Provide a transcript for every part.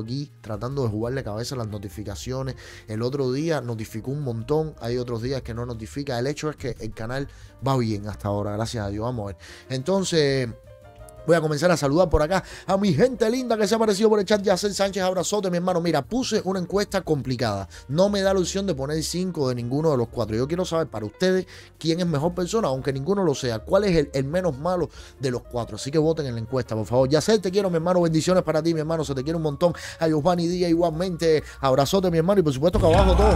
aquí, tratando de jugarle cabeza las notificaciones. El otro día notificó un montón, hay otros días que no notifica. El hecho es que el canal va bien hasta ahora, gracias a Dios. Vamos a ver. Entonces, Voy a comenzar a saludar por acá a mi gente linda que se ha aparecido por el chat. Yacel Sánchez, abrazote, mi hermano. Mira, puse una encuesta complicada. No me da la opción de poner cinco de ninguno de los cuatro. Yo quiero saber para ustedes quién es mejor persona, aunque ninguno lo sea. ¿Cuál es el, menos malo de los cuatro? Así que voten en la encuesta, por favor. Yacel, te quiero, mi hermano. Bendiciones para ti, mi hermano. Se te quiere un montón. A Giovanni Díaz igualmente. Abrazote, mi hermano. Y por supuesto que abajo todo.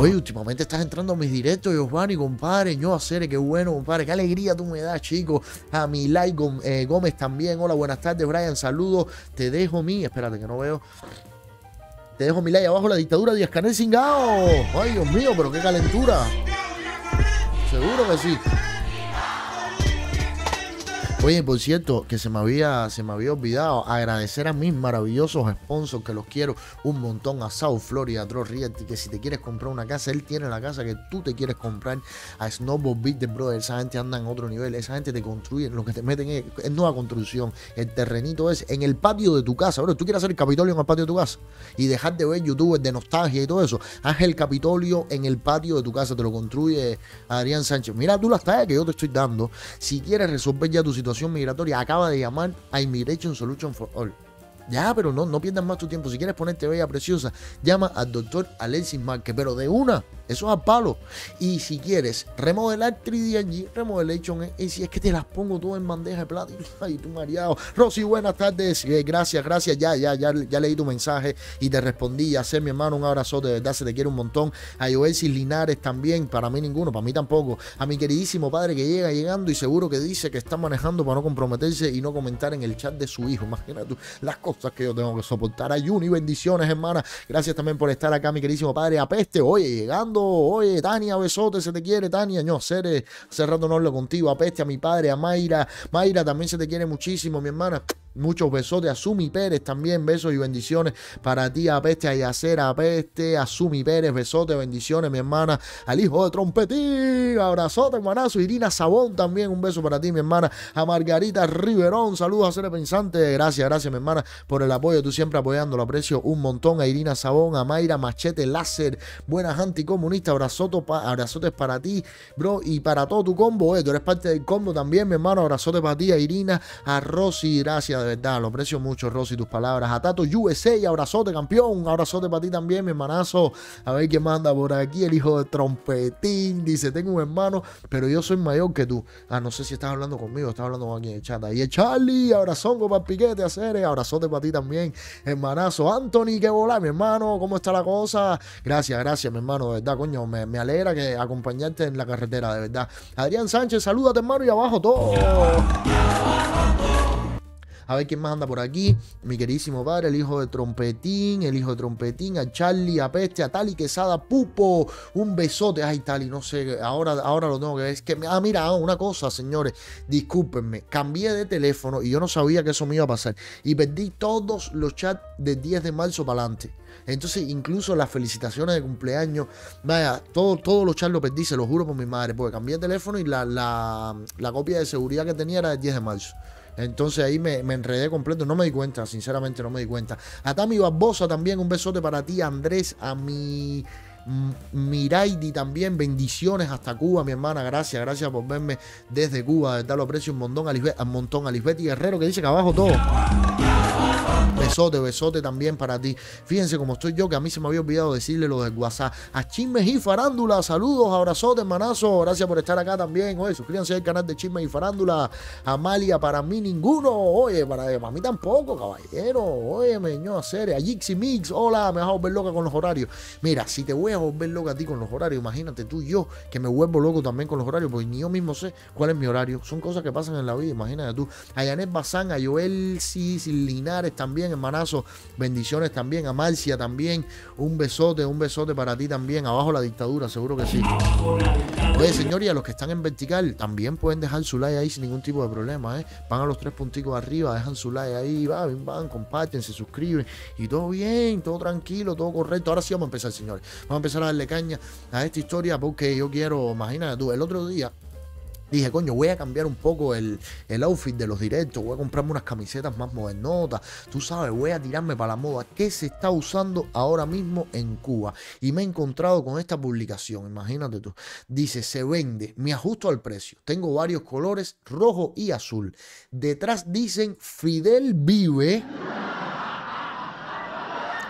Oye, últimamente estás entrando a mis directos, Giovanni, compadre. Yo hacer, qué bueno, compadre. Qué alegría tú me das, chico. A mi like eh, Gómez, también. Hola, buenas tardes, Brian. Saludos. Te dejo mi. Espérate que no veo. Te dejo mi like abajo la dictadura de Canel Singao. Ay, Dios mío, pero qué calentura. Seguro que sí. Oye, por cierto, que se me había, se me había olvidado agradecer a mis maravillosos sponsors que los quiero un montón a South Florida A Draw Realty, que si te quieres comprar una casa, él tiene la casa que tú te quieres comprar a Snowball Beat De Brother, esa gente anda en otro nivel, esa gente te construye, lo que te meten es, nueva construcción, el terrenito es en el patio de tu casa, bro, tú quieres hacer el Capitolio en el patio de tu casa y dejar de ver youtubers de nostalgia y todo eso, haz el Capitolio en el patio de tu casa, te lo construye Adrián Sánchez, mira tú las tareas que yo te estoy dando, si quieres resolver ya tu situación, migratoria, acaba de llamar a Immigration Solution for All. Ya, pero no, no pierdas más tu tiempo. Si quieres ponerte bella, preciosa, llama al doctor Alexis Márquez, pero de una, eso es a palo. Y si quieres remodelar 3D Remodelation y si es que te las pongo todas en bandeja de plata. y tú mareado. Rosy, buenas tardes. Eh, gracias, gracias. Ya, ya, ya, ya leí tu mensaje y te respondí. Ya mi hermano, un abrazo De verdad, se te quiere un montón. A Joelsis Linares también. Para mí ninguno, para mí tampoco. A mi queridísimo padre que llega llegando y seguro que dice que está manejando para no comprometerse y no comentar en el chat de su hijo. Imagínate las cosas que yo tengo que soportar. A y bendiciones, hermana. Gracias también por estar acá, mi queridísimo padre. Apeste, oye, llegando Oye, Tania, besote, se te quiere, Tania. No, Cere, cerrando un no contigo. Apeste a mi padre, a Mayra. Mayra también se te quiere muchísimo, mi hermana. Muchos besotes a Sumi Pérez también, besos y bendiciones para ti, Apeste, a Yacer, Apeste, a Sumi Pérez, Besote, bendiciones, mi hermana, al hijo de Trompetín, abrazote, hermanazo, Irina Sabón también, un beso para ti, mi hermana, a Margarita Riverón, saludos a Cere Pensante, gracias, gracias, mi hermana, por el apoyo, tú siempre apoyando, lo aprecio un montón, a Irina Sabón, a Mayra Machete Láser, buenas como Abrazote, abrazotes para ti, bro, y para todo tu combo. Eh. Tú eres parte del combo también, mi hermano. Abrazote para ti, a Irina, a Rosy. Gracias, de verdad. Lo aprecio mucho, Rosy, tus palabras. A Tato USA, abrazote, campeón. Abrazote para ti también, mi hermanazo. A ver qué manda por aquí. El hijo de trompetín dice: Tengo un hermano, pero yo soy mayor que tú. Ah, no sé si estás hablando conmigo, estás hablando con alguien de chat. Y Charlie, abrazón para Piquete, hacer Abrazote para ti también, hermanazo. Anthony, qué volá, mi hermano. ¿Cómo está la cosa? Gracias, gracias, mi hermano, de verdad coño, me, alegra que acompañarte en la carretera, de verdad. Adrián Sánchez, salúdate, hermano, Y abajo todo. A ver quién más anda por aquí. Mi queridísimo padre, el hijo de Trompetín, el hijo de Trompetín, a Charlie, a Peste, a Tali Quesada, Pupo. Un besote. Ay, Tali, no sé, ahora, ahora lo tengo que ver. Es que, ah, mira, ah, una cosa, señores, discúlpenme. Cambié de teléfono y yo no sabía que eso me iba a pasar. Y perdí todos los chats de 10 de marzo para adelante. Entonces, incluso las felicitaciones de cumpleaños, vaya, todos los chats los perdí, se lo juro por mi madre, porque cambié de teléfono y la, la copia de seguridad que tenía era del 10 de marzo. Entonces ahí me, enredé completo, no me di cuenta, sinceramente no me di cuenta. A Tami Barbosa también, un besote para ti, Andrés, a mi Miraidi también, bendiciones hasta Cuba, mi hermana. Gracias, gracias por verme desde Cuba. De tal aprecio un montón a un montón a y Guerrero que dice que abajo todo. Besote, besote también para ti. Fíjense cómo estoy yo, que a mí se me había olvidado decirle lo del WhatsApp. A Chismes y Farándula, saludos, abrazote, manazo Gracias por estar acá también. Oye, suscríbanse al canal de Chismes y Farándula. Amalia, para mí ninguno. Oye, para, mí tampoco, caballero. Oye, meño, hacer. A Jixi Mix, hola, me vas ver loca con los horarios. Mira, si te voy a volver loca a ti con los horarios. Imagínate tú, yo, que me vuelvo loco también con los horarios, pues ni yo mismo sé cuál es mi horario. Son cosas que pasan en la vida, imagínate tú. A Yanet Bazán, a Joel Cis, Linares también, hermanazo. Bendiciones también, a Marcia también. Un besote, un besote para ti también. Abajo la dictadura, seguro que sí. Pues señor, y a los que están en vertical, también pueden dejar su like ahí sin ningún tipo de problema, ¿eh? Van a los tres punticos arriba, dejan su like ahí, van, van, comparten, se suscriben. Y todo bien, todo tranquilo, todo correcto. Ahora sí vamos a empezar, señores. Vamos a empezar a darle caña a esta historia porque yo quiero, imagínate tú, el otro día dije, coño, voy a cambiar un poco el, el, outfit de los directos, voy a comprarme unas camisetas más modernotas, tú sabes, voy a tirarme para la moda, ¿qué se está usando ahora mismo en Cuba? Y me he encontrado con esta publicación, imagínate tú, dice, se vende, me ajusto al precio, tengo varios colores, rojo y azul, detrás dicen, Fidel vive,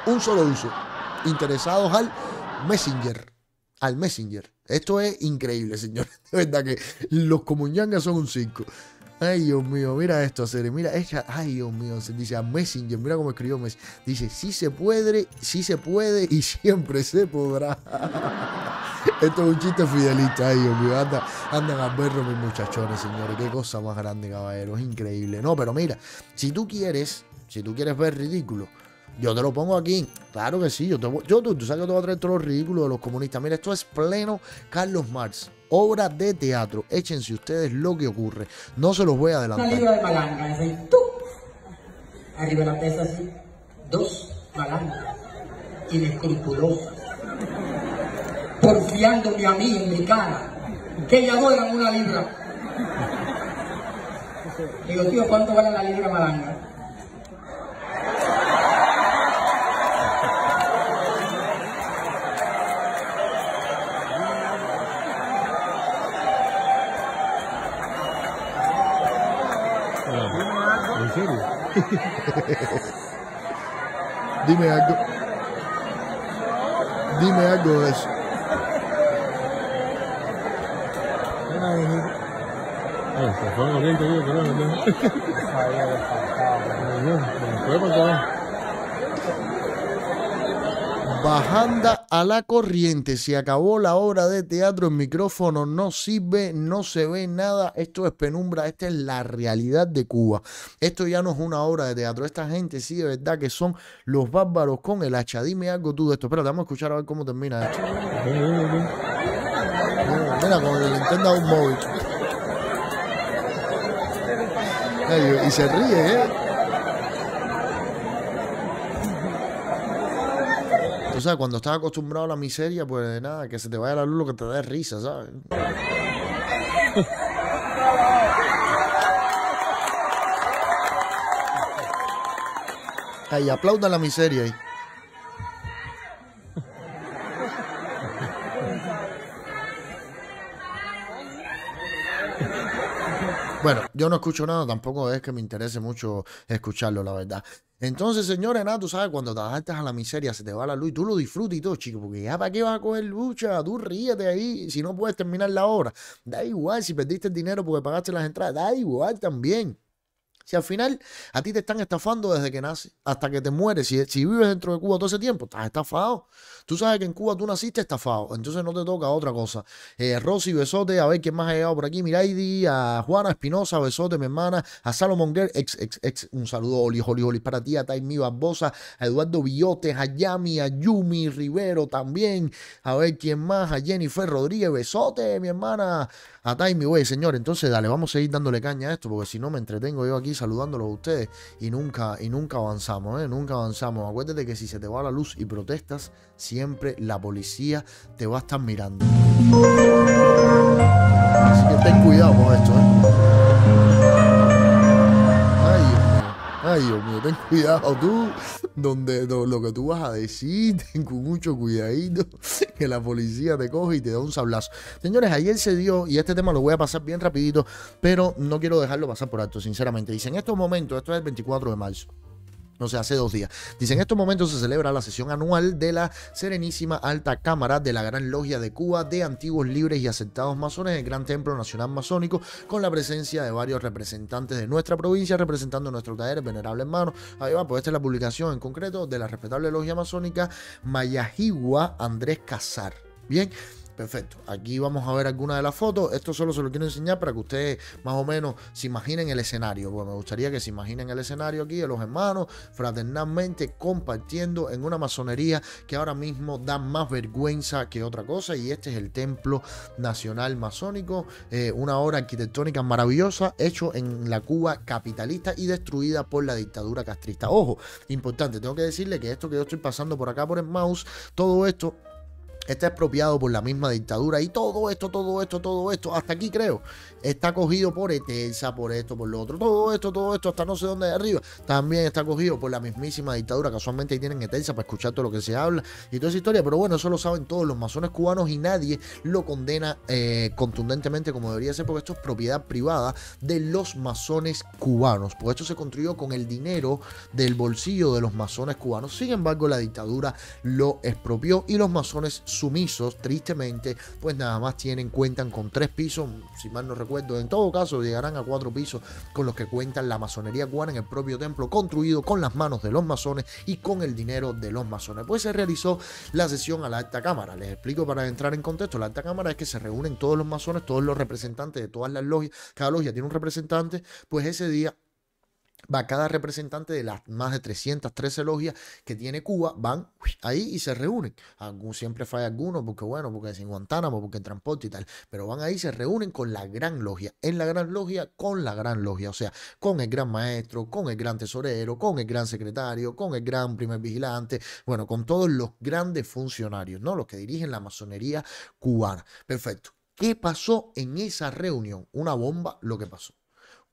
un solo uso, interesados al Messenger al Messenger. Esto es increíble, señores. De verdad que los comunyangas son un 5. Ay, Dios mío, mira esto, Cere. Mira, ella, ay, Dios mío, se dice a Messenger, mira cómo escribió Messenger. Dice, si se puede, sí se puede y siempre se podrá. esto es un chiste fidelista, ay, Dios mío. Anda, andan a verlo mis muchachones, señores. Qué cosa más grande, caballero. Es increíble. No, pero mira, si tú quieres, si tú quieres ver ridículo, yo te lo pongo aquí. Claro que sí. Yo, te, yo tú, tú, sabes que te voy a traer todos los ridículos de los comunistas. Mira, esto es pleno Carlos Marx. Obra de teatro. Échense ustedes lo que ocurre. No se los voy a adelantar. Una libra de palanca. Así, tú. Arriba la pesa así. Dos palancas. Inescrupulosas. Porfiándome a mí en mi cara. Que ya eran una libra. Digo, tío, ¿cuánto vale la libra malanga? Dime algo. la corriente. Se acabó la obra de teatro, el micrófono no sirve, no se ve nada. Esto es penumbra, esta es la realidad de Cuba. Esto ya no es una obra de teatro. Esta gente sí, de verdad que son los bárbaros con el hacha. Dime algo tú de esto. Espérate, vamos a escuchar a ver cómo termina esto. Mira, con el un móvil. Y se ríe, ¿eh? O sea, cuando estás acostumbrado a la miseria, pues nada, que se te vaya la luz lo que te dé risa, ¿sabes? Ahí, aplaudan la miseria ahí. Bueno, yo no escucho nada, tampoco es que me interese mucho escucharlo, la verdad. Entonces, señores, nada, tú sabes, cuando te adaptas a la miseria, se te va la luz y tú lo disfrutas y todo, chico, porque ya para qué vas a coger lucha, tú ríete ahí, si no puedes terminar la obra, da igual si perdiste el dinero porque pagaste las entradas, da igual también. Si al final a ti te están estafando desde que naces hasta que te mueres, si, si vives dentro de Cuba todo ese tiempo, estás estafado. Tú sabes que en Cuba tú naciste estafado, entonces no te toca otra cosa. Eh, Rosy, besote, a ver quién más ha llegado por aquí. Miraidi, a Juana Espinosa, besote, mi hermana, a Salomon Guerrero, ex, ex, ex, un saludo, Oli, Oli, Oli, para ti, a Taimi Barbosa, a Eduardo Villotes, a Yami, a Yumi Rivero también, a ver quién más, a Jennifer Rodríguez, besote, mi hermana, a Taimi, güey, señor, entonces dale, vamos a seguir dándole caña a esto, porque si no me entretengo yo aquí saludándolos a ustedes y nunca, y nunca avanzamos, ¿eh? Nunca avanzamos. Acuérdate que si se te va la luz y protestas, siempre siempre la policía te va a estar mirando. Así que ten cuidado con esto, ¿eh? Ay, Dios mío, ay, Dios mío ten cuidado tú, donde lo, que tú vas a decir, ten mucho cuidadito, que la policía te coge y te da un sablazo. Señores, ayer se dio, y este tema lo voy a pasar bien rapidito, pero no quiero dejarlo pasar por alto, sinceramente. Dice, en estos momentos, esto es el 24 de marzo, no sé, hace dos días. Dice, en estos momentos se celebra la sesión anual de la Serenísima Alta Cámara de la Gran Logia de Cuba de Antiguos Libres y Aceptados Masones del Gran Templo Nacional Masónico, con la presencia de varios representantes de nuestra provincia, representando nuestro taller, venerable hermano. Ahí va, pues esta es la publicación en concreto de la respetable Logia Masónica Mayajigua Andrés Casar. Bien, Perfecto. Aquí vamos a ver alguna de las fotos. Esto solo se lo quiero enseñar para que ustedes más o menos se imaginen el escenario. Bueno, pues me gustaría que se imaginen el escenario aquí de los hermanos fraternalmente compartiendo en una masonería que ahora mismo da más vergüenza que otra cosa. Y este es el Templo Nacional Masónico, eh, una obra arquitectónica maravillosa hecho en la Cuba capitalista y destruida por la dictadura castrista. Ojo, importante, tengo que decirle que esto que yo estoy pasando por acá por el mouse, todo esto está expropiado por la misma dictadura y todo esto, todo esto, todo esto, hasta aquí creo está cogido por Etelsa, por esto, por lo otro. Todo esto, todo esto, hasta no sé dónde de arriba, también está cogido por la mismísima dictadura. Casualmente ahí tienen Etelsa para escuchar todo lo que se habla y toda esa historia. Pero bueno, eso lo saben todos los masones cubanos y nadie lo condena eh, contundentemente como debería ser, porque esto es propiedad privada de los masones cubanos. Pues esto se construyó con el dinero del bolsillo de los masones cubanos. Sin embargo, la dictadura lo expropió y los masones sumisos, tristemente, pues nada más tienen, cuentan con tres pisos, si mal no recuerdo en todo caso llegarán a cuatro pisos con los que cuentan la masonería cubana en el propio templo, construido con las manos de los masones y con el dinero de los masones. Pues se realizó la sesión a la alta cámara. Les explico para entrar en contexto, la alta cámara es que se reúnen todos los masones, todos los representantes de todas las logias, cada logia tiene un representante, pues ese día va cada representante de las más de 313 logias que tiene Cuba, van ahí y se reúnen. siempre falla alguno, porque bueno, porque es en Guantánamo, porque en transporte y tal, pero van ahí y se reúnen con la gran logia, en la gran logia, con la gran logia, o sea, con el gran maestro, con el gran tesorero, con el gran secretario, con el gran primer vigilante, bueno, con todos los grandes funcionarios, ¿no? Los que dirigen la masonería cubana. Perfecto. ¿Qué pasó en esa reunión? Una bomba lo que pasó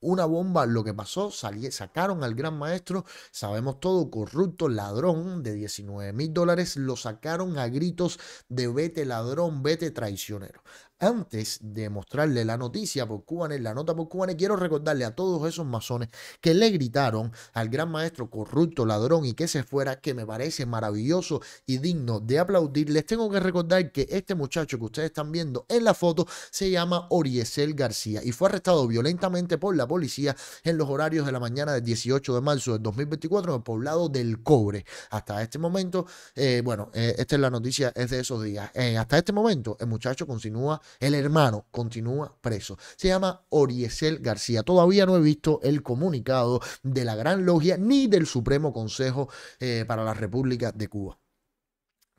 una bomba lo que pasó, salí, sacaron al gran maestro, sabemos todo, corrupto, ladrón de 19 mil dólares, lo sacaron a gritos de vete ladrón, vete traicionero. Antes de mostrarle la noticia por Cubanes, la nota por Cubanes, quiero recordarle a todos esos masones que le gritaron al gran maestro corrupto, ladrón y que se fuera, que me parece maravilloso y digno de aplaudir. Les tengo que recordar que este muchacho que ustedes están viendo en la foto se llama Oriesel García y fue arrestado violentamente por la policía en los horarios de la mañana del 18 de marzo del 2024 en el poblado del Cobre. Hasta este momento, eh, bueno, eh, esta es la noticia, es de esos días. Eh, hasta este momento, el muchacho continúa el hermano continúa preso. Se llama Oriesel García. Todavía no he visto el comunicado de la Gran Logia ni del Supremo Consejo eh, para la República de Cuba.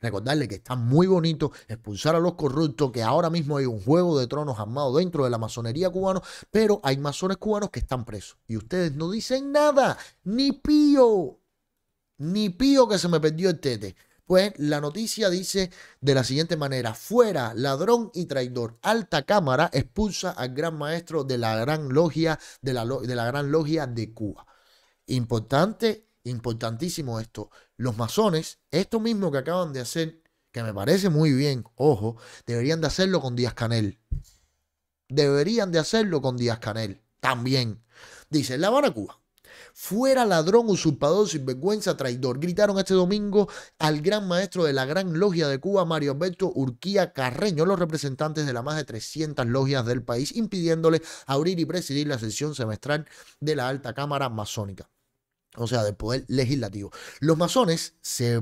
Recordarle que está muy bonito expulsar a los corruptos, que ahora mismo hay un juego de tronos armado dentro de la masonería cubana, pero hay masones cubanos que están presos. Y ustedes no dicen nada, ni pío, ni pío que se me perdió el tete. Pues la noticia dice de la siguiente manera, fuera, ladrón y traidor. Alta Cámara expulsa al gran maestro de la gran logia de la, de la gran logia de Cuba. Importante, importantísimo esto. Los masones, esto mismo que acaban de hacer, que me parece muy bien, ojo, deberían de hacerlo con Díaz Canel. Deberían de hacerlo con Díaz Canel también. Dice, La Habana, Cuba fuera ladrón, usurpador, sinvergüenza, traidor. Gritaron este domingo al gran maestro de la gran logia de Cuba, Mario Alberto Urquía Carreño, los representantes de las más de 300 logias del país, impidiéndole abrir y presidir la sesión semestral de la Alta Cámara Masónica o sea, del poder legislativo. Los masones se,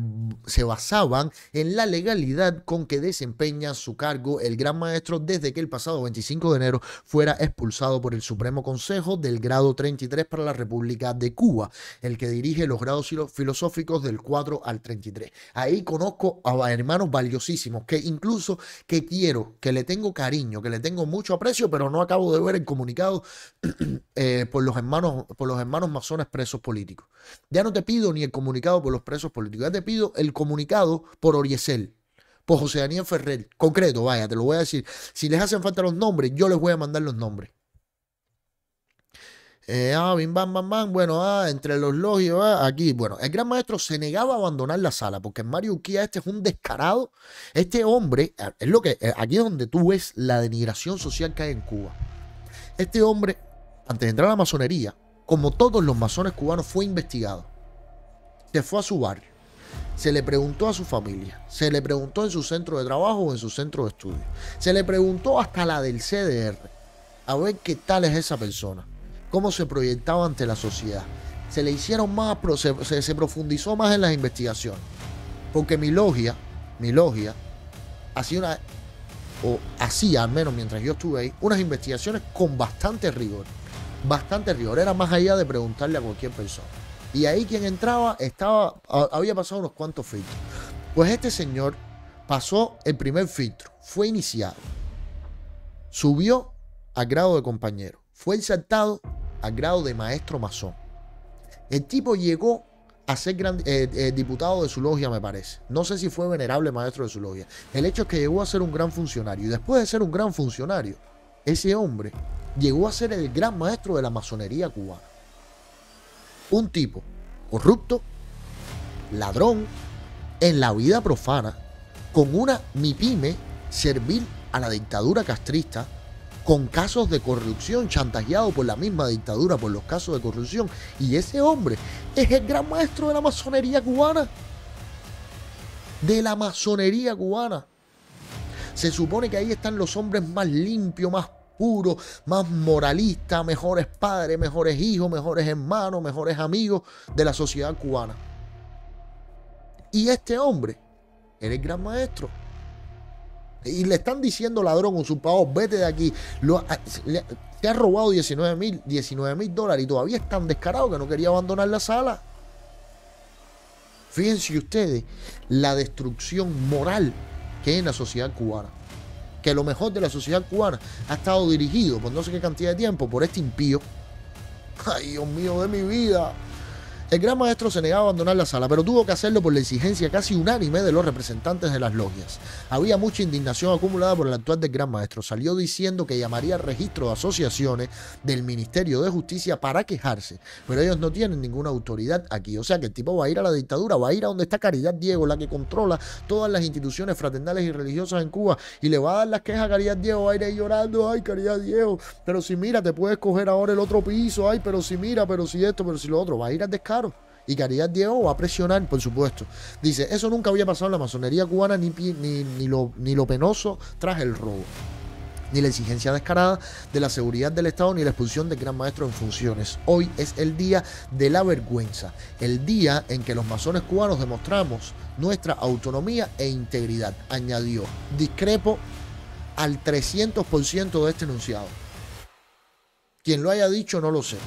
basaban en la legalidad con que desempeña su cargo el gran maestro desde que el pasado 25 de enero fuera expulsado por el Supremo Consejo del grado 33 para la República de Cuba, el que dirige los grados filosóficos del 4 al 33. Ahí conozco a hermanos valiosísimos que incluso que quiero, que le tengo cariño, que le tengo mucho aprecio, pero no acabo de ver el comunicado eh, por los hermanos, por los hermanos masones presos políticos. Ya no te pido ni el comunicado por los presos políticos, ya te pido el comunicado por Oriesel, por José Daniel Ferrer. Concreto, vaya, te lo voy a decir. Si les hacen falta los nombres, yo les voy a mandar los nombres. Eh, ah, bim, bam, bam, bam. Bueno, ah, entre los logios, ah, aquí. Bueno, el gran maestro se negaba a abandonar la sala porque Mario Uquía, este es un descarado. Este hombre, ah, es lo que, eh, aquí es donde tú ves la denigración social que hay en Cuba. Este hombre, antes de entrar a la masonería, como todos los masones cubanos, fue investigado. Se fue a su barrio, se le preguntó a su familia, se le preguntó en su centro de trabajo o en su centro de estudio, se le preguntó hasta la del CDR, a ver qué tal es esa persona, cómo se proyectaba ante la sociedad. Se le hicieron más, se, profundizó más en las investigaciones. Porque mi logia, mi logia, hacía una, o hacía al menos mientras yo estuve ahí, unas investigaciones con bastante rigor bastante rigor, era más allá de preguntarle a cualquier persona. Y ahí quien entraba estaba, había pasado unos cuantos filtros. Pues este señor pasó el primer filtro, fue iniciado, subió a grado de compañero, fue insertado a grado de maestro masón. El tipo llegó a ser gran, eh, eh, diputado de su logia, me parece. No sé si fue venerable maestro de su logia. El hecho es que llegó a ser un gran funcionario. Y después de ser un gran funcionario, ese hombre llegó a ser el gran maestro de la masonería cubana. Un tipo corrupto, ladrón, en la vida profana, con una mipime servir a la dictadura castrista, con casos de corrupción, chantajeado por la misma dictadura por los casos de corrupción. Y ese hombre es el gran maestro de la masonería cubana. De la masonería cubana. Se supone que ahí están los hombres más limpios, más puro, más moralista, mejores padres, mejores hijos, mejores hermanos, mejores amigos de la sociedad cubana. Y este hombre era el gran maestro. Y le están diciendo ladrón, usurpador, vete de aquí. Lo, te ha robado 19 mil dólares y todavía es tan descarado que no quería abandonar la sala. Fíjense ustedes la destrucción moral que hay en la sociedad cubana que lo mejor de la sociedad cubana ha estado dirigido por no sé qué cantidad de tiempo por este impío. Ay, Dios mío de mi vida. El gran maestro se negaba a abandonar la sala, pero tuvo que hacerlo por la exigencia casi unánime de los representantes de las logias. Había mucha indignación acumulada por el actual del gran maestro. Salió diciendo que llamaría al registro de asociaciones del Ministerio de Justicia para quejarse, pero ellos no tienen ninguna autoridad aquí. O sea que el tipo va a ir a la dictadura, va a ir a donde está Caridad Diego, la que controla todas las instituciones fraternales y religiosas en Cuba, y le va a dar las quejas a Caridad Diego, va a ir ahí llorando, ay Caridad Diego, pero si mira, te puedes coger ahora el otro piso, ay, pero si mira, pero si esto, pero si lo otro, va a ir a y Caridad Diego va a presionar, por supuesto. Dice, eso nunca había pasado en la masonería cubana, ni, ni, lo, ni lo penoso tras el robo ni la exigencia descarada de la seguridad del Estado ni la expulsión del gran maestro en funciones. Hoy es el día de la vergüenza, el día en que los masones cubanos demostramos nuestra autonomía e integridad, añadió. Discrepo al 300% de este enunciado. Quien lo haya dicho no lo sé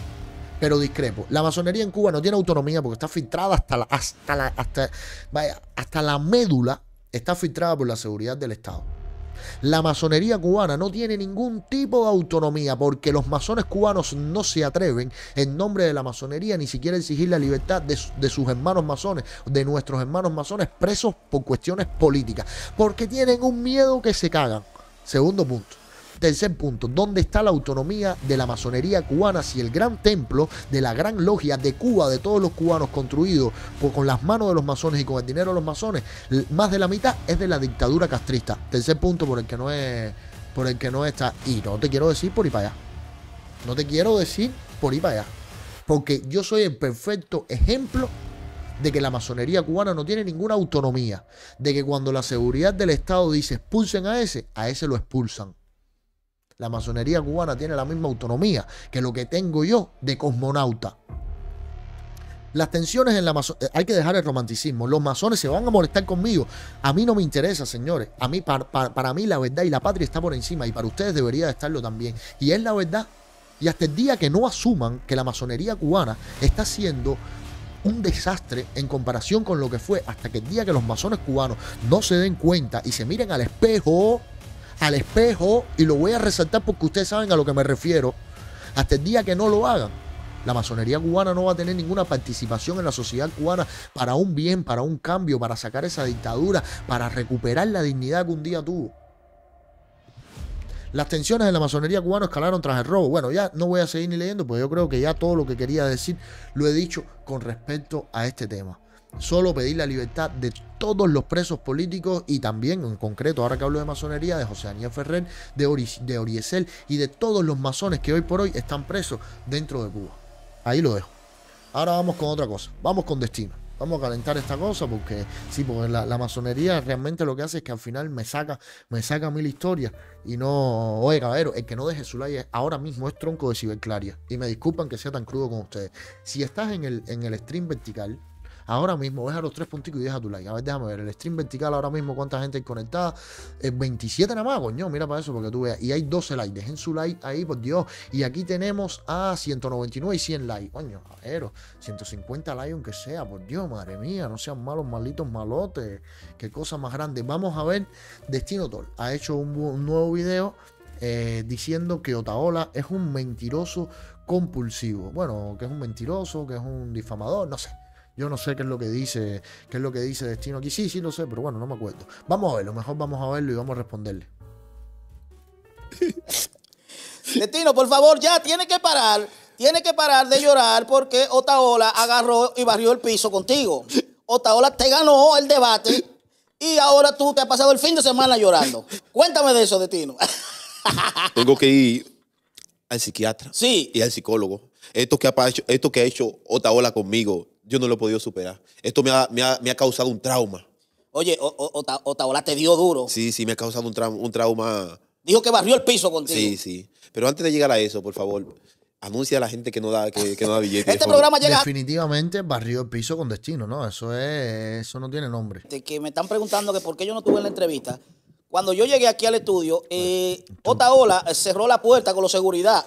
pero discrepo. La masonería en Cuba no tiene autonomía porque está filtrada hasta la, hasta la, hasta, vaya, hasta la médula, está filtrada por la seguridad del Estado. La masonería cubana no tiene ningún tipo de autonomía porque los masones cubanos no se atreven en nombre de la masonería ni siquiera exigir la libertad de sus hermanos masones, de nuestros hermanos masones presos por cuestiones políticas, porque tienen un miedo que se cagan. Segundo punto. Tercer punto, ¿dónde está la autonomía de la masonería cubana si el gran templo de la gran logia de Cuba, de todos los cubanos construidos con las manos de los masones y con el dinero de los masones, más de la mitad es de la dictadura castrista? Tercer punto por el que no es por el que no está y no te quiero decir por ir para allá. No te quiero decir por ir para allá, porque yo soy el perfecto ejemplo de que la masonería cubana no tiene ninguna autonomía, de que cuando la seguridad del Estado dice expulsen a ese, a ese lo expulsan la masonería cubana tiene la misma autonomía que lo que tengo yo de cosmonauta. Las tensiones en la masonería, eh, hay que dejar el romanticismo. Los masones se van a molestar conmigo. A mí no me interesa, señores. A mí, para, para mí la verdad y la patria está por encima y para ustedes debería de estarlo también. Y es la verdad. Y hasta el día que no asuman que la masonería cubana está siendo un desastre en comparación con lo que fue hasta que el día que los masones cubanos no se den cuenta y se miren al espejo al espejo, y lo voy a resaltar porque ustedes saben a lo que me refiero, hasta el día que no lo hagan, la masonería cubana no va a tener ninguna participación en la sociedad cubana para un bien, para un cambio, para sacar esa dictadura, para recuperar la dignidad que un día tuvo. Las tensiones en la masonería cubana escalaron tras el robo. Bueno, ya no voy a seguir ni leyendo, pero pues yo creo que ya todo lo que quería decir lo he dicho con respecto a este tema solo pedir la libertad de todos los presos políticos y también, en concreto, ahora que hablo de masonería, de José Daniel Ferrer, de, Ori Oriesel y de todos los masones que hoy por hoy están presos dentro de Cuba. Ahí lo dejo. Ahora vamos con otra cosa, vamos con destino. Vamos a calentar esta cosa porque sí, porque la, masonería realmente lo que hace es que al final me saca, me saca mil historias y no, oye caballero, el que no deje su like ahora mismo es tronco de ciberclaria. Y me disculpan que sea tan crudo como ustedes. Si estás en el, en el stream vertical, Ahora mismo, deja los tres punticos y deja tu like. A ver, déjame ver. El stream vertical ahora mismo, cuánta gente hay conectada. 27 eh, nada más, coño. Mira para eso, porque tú veas. Y hay 12 likes. Dejen su like ahí, por Dios. Y aquí tenemos a 199 y 100 likes. Coño, ver, 150 likes, aunque sea, por Dios, madre mía. No sean malos, malditos malotes. Qué cosa más grande. Vamos a ver. Destino Toll ha hecho un, nuevo video. Eh, diciendo que Otaola es un mentiroso compulsivo. Bueno, que es un mentiroso, que es un difamador, no sé. Yo no sé qué es lo que dice, qué es lo que dice Destino aquí. Sí, sí no sé, pero bueno, no me acuerdo. Vamos a verlo, mejor vamos a verlo y vamos a responderle. Destino, por favor, ya tiene que parar. Tiene que parar de llorar porque Otaola agarró y barrió el piso contigo. Otaola te ganó el debate y ahora tú te has pasado el fin de semana llorando. Cuéntame de eso, Destino. Tengo que ir al psiquiatra sí. y al psicólogo. Esto que ha esto que ha hecho Otaola conmigo yo no lo he podido superar. Esto me ha, causado un trauma. Oye, o, te dio duro. Sí, sí, me ha causado un, un trauma. Dijo que barrió el piso contigo. Sí, sí. Pero antes de llegar a eso, por favor, anuncia a la gente que no da, que, billetes. Este programa llega Definitivamente barrió el piso con destino, ¿no? Eso es, eso no tiene nombre. de que me están preguntando que por qué yo no tuve en la entrevista. Cuando yo llegué aquí al estudio, Otaola eh, cerró la puerta con la seguridad.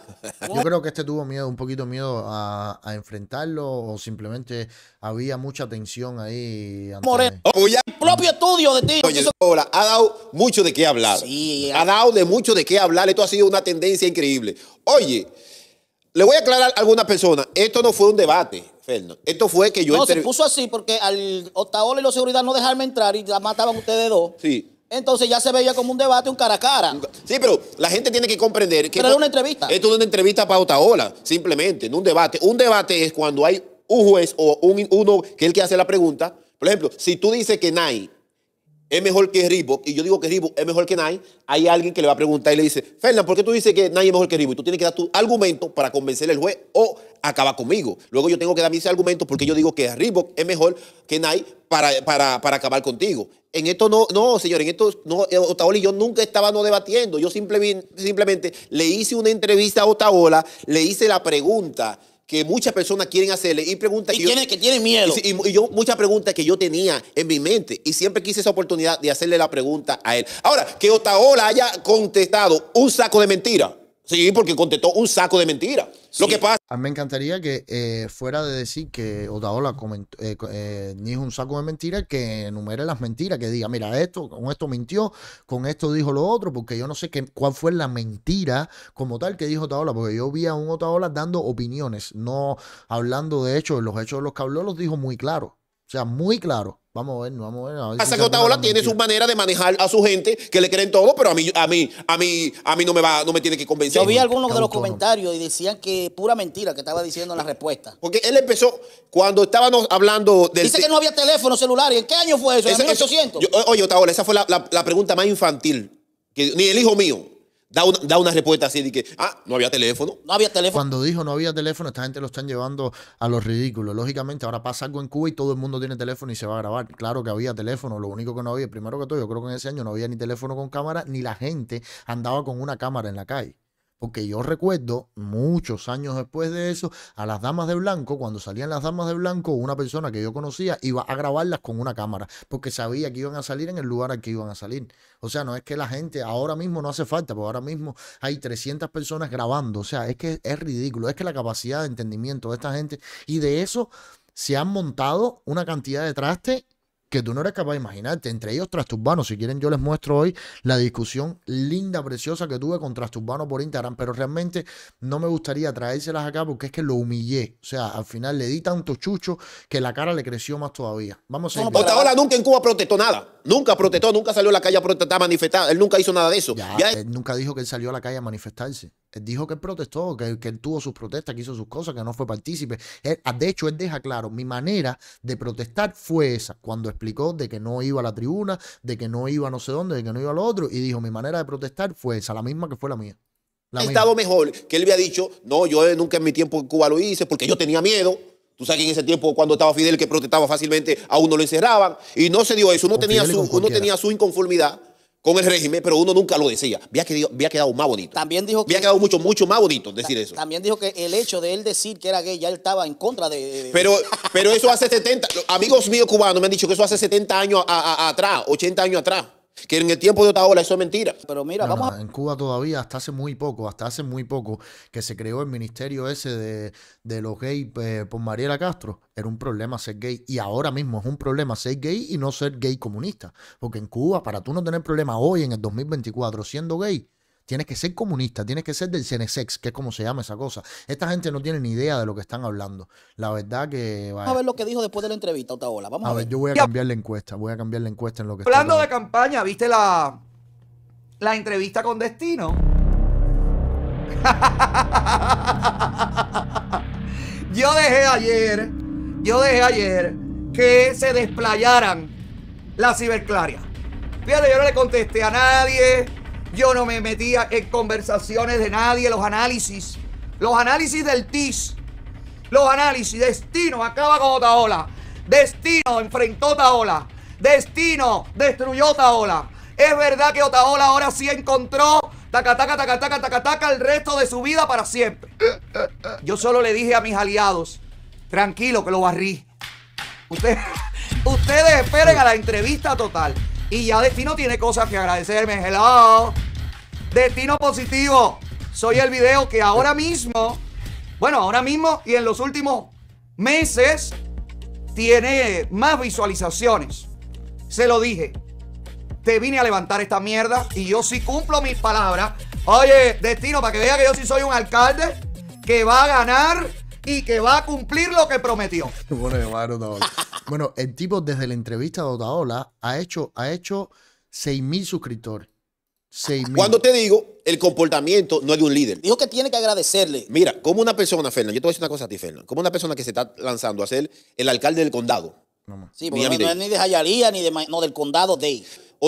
Yo creo que este tuvo miedo, un poquito miedo a, enfrentarlo o simplemente había mucha tensión ahí. Moreno, oh, el propio estudio de ti. Oye, Otaola ha dado mucho de qué hablar. Sí, ha dado de mucho de qué hablar. Esto ha sido una tendencia increíble. Oye, le voy a aclarar a algunas personas. Esto no fue un debate. Fernando. Esto fue que yo... No, se puso así porque al Otaola y la seguridad no dejaron entrar y la mataban ustedes dos. Sí. Entonces ya se veía como un debate, un cara a cara. Sí, pero la gente tiene que comprender que. Pero era una entrevista. Esto es una entrevista para ola, simplemente, no un debate. Un debate es cuando hay un juez o un, uno que es el que hace la pregunta. Por ejemplo, si tú dices que Nai es mejor que Reebok y yo digo que Reebok es mejor que Nai, hay alguien que le va a preguntar y le dice, Fernán, ¿por qué tú dices que Nike es mejor que Reebok? Y tú tienes que dar tu argumento para convencer al juez o acaba conmigo. Luego yo tengo que dar mis argumentos porque yo digo que Reebok es mejor que Nike para, acabar contigo. En esto no, no, señor, en esto no, eh, Otaola y yo nunca estaba no debatiendo. Yo simplemente, le hice una entrevista a Otaola, le hice la pregunta que muchas personas quieren hacerle y preguntas tiene, que tiene miedo. Y, yo muchas preguntas que yo tenía en mi mente y siempre quise esa oportunidad de hacerle la pregunta a él. Ahora, que Otaola haya contestado un saco de mentiras, Sí, porque contestó un saco de mentiras que pasa. A mí me encantaría que eh, fuera de decir que Otaola eh, eh, ni es un saco de mentiras, que enumere las mentiras, que diga, mira, esto, con esto mintió, con esto dijo lo otro, porque yo no sé qué, cuál fue la mentira como tal que dijo Otaola, porque yo vi a un Otaola dando opiniones, no hablando de hechos, los hechos de los que los dijo muy claro, o sea, muy claro. Vamos a ver, vamos a ver. Hasta que Otaola tiene su manera de manejar a su gente, que le creen todo, pero a mí, a mí, a mí, a mí no me va, no me tiene que convencer. Yo vi algunos de los comentarios y decían que pura mentira que estaba diciendo la respuesta. Porque él empezó cuando estábamos hablando del. Dice que no había teléfono celular. ¿Y en qué año fue eso? ¿En 1800? oye, Otaola, esa fue la, pregunta más infantil. ni el hijo mío. Da una, respuesta así de que, ah, no había teléfono, no había teléfono. Cuando dijo no había teléfono, esta gente lo están llevando a los ridículos. Lógicamente, ahora pasa algo en Cuba y todo el mundo tiene teléfono y se va a grabar. Claro que había teléfono, lo único que no había, primero que todo, yo creo que en ese año no había ni teléfono con cámara, ni la gente andaba con una cámara en la calle. Porque yo recuerdo muchos años después de eso, a las damas de blanco, cuando salían las damas de blanco, una persona que yo conocía iba a grabarlas con una cámara, porque sabía que iban a salir en el lugar al que iban a salir. O sea, no es que la gente ahora mismo no hace falta, porque ahora mismo hay 300 personas grabando. O sea, es que es ridículo, es que la capacidad de entendimiento de esta gente y de eso se han montado una cantidad de traste que tú no eres capaz de imaginarte. Entre ellos, Trasturbano. Si quieren, yo les muestro hoy la discusión linda, preciosa que tuve con Trasturbano por Instagram. Pero realmente no me gustaría traérselas acá porque es que lo humillé. O sea, al final le di tanto chucho que la cara le creció más todavía. Vamos a no, hasta ahora nunca en Cuba protestó nada. Nunca protestó, nunca salió a la calle a protestar, manifestar. Él nunca hizo nada de eso. nunca dijo que él salió a la calle a manifestarse. Él dijo que él protestó, que, él tuvo sus protestas, que hizo sus cosas, que no fue partícipe. Ah, de hecho, él deja claro, mi manera de protestar fue esa, cuando explicó de que no iba a la tribuna, de que no iba a no sé dónde, de que no iba al otro, y dijo, mi manera de protestar fue esa, la misma que fue la mía. La estado mejor que él había dicho, no, yo eh, nunca en mi tiempo en Cuba lo hice porque yo tenía miedo. Tú sabes que en ese tiempo, cuando estaba Fidel, que protestaba fácilmente, a uno lo encerraban. Y no se dio eso, uno, tenía su, uno tenía su inconformidad con el régimen, pero uno nunca lo decía. Había quedado, había quedado más bonito. También dijo que. Había quedado mucho, mucho más bonito decir eso. También dijo que el hecho de él decir que era gay ya estaba en contra de. pero, pero eso hace 70. Amigos míos cubanos me han dicho que eso hace 70 años atrás, 80 años atrás. Que en el tiempo de ola eso es mentira. Pero mira, En Cuba todavía, hasta hace muy poco, hasta hace muy poco, que se creó el ministerio ese de, los gays eh, por Mariela Castro, era un problema ser gay. Y ahora mismo es un problema ser gay y no ser gay comunista. Porque en Cuba, para tú no tener problema hoy, en el 2024, siendo gay, Tienes que ser comunista, tienes que ser del CNSX, que es como se llama esa cosa. Esta gente no tiene ni idea de lo que están hablando. La verdad que. Vamos A ver lo que dijo después de la entrevista, Otaola. Vamos a, a ver. yo voy a cambiar la encuesta. Voy a cambiar la encuesta en lo que. Hablando de campaña, ¿viste la, la entrevista con Destino? yo dejé ayer, yo dejé ayer que se desplayaran las ciberclarias. Fíjate, yo no le contesté a nadie yo no me metía en conversaciones de nadie, los análisis. Los análisis del TIS. Los análisis. Destino acaba con Otaola. Destino enfrentó Otaola. Destino destruyó Otaola. Es verdad que Otaola ahora sí encontró tacataca, tacataca, tacataca el resto de su vida para siempre. Yo solo le dije a mis aliados, tranquilo que lo barrí. Ustedes, ustedes esperen a la entrevista total. Y ya Destino tiene cosas que agradecerme. Hello. Destino positivo. Soy el video que ahora mismo, bueno, ahora mismo y en los últimos meses tiene más visualizaciones. Se lo dije. Te vine a levantar esta mierda y yo sí cumplo mis palabras. Oye, Destino, para que vea que yo sí soy un alcalde que va a ganar y que va a cumplir lo que prometió. Bueno, no. Bueno, el tipo desde la entrevista de Otaola ha hecho, ha hecho 6.000 suscriptores. Cuando te digo el comportamiento no es de un líder. Dijo que tiene que agradecerle. Mira, como una persona, Fernando, yo te voy a decir una cosa a ti, Fernando. Como una persona que se está lanzando a ser el alcalde del condado. sí, porque no, es ni de Jayalía, ni de, del condado de.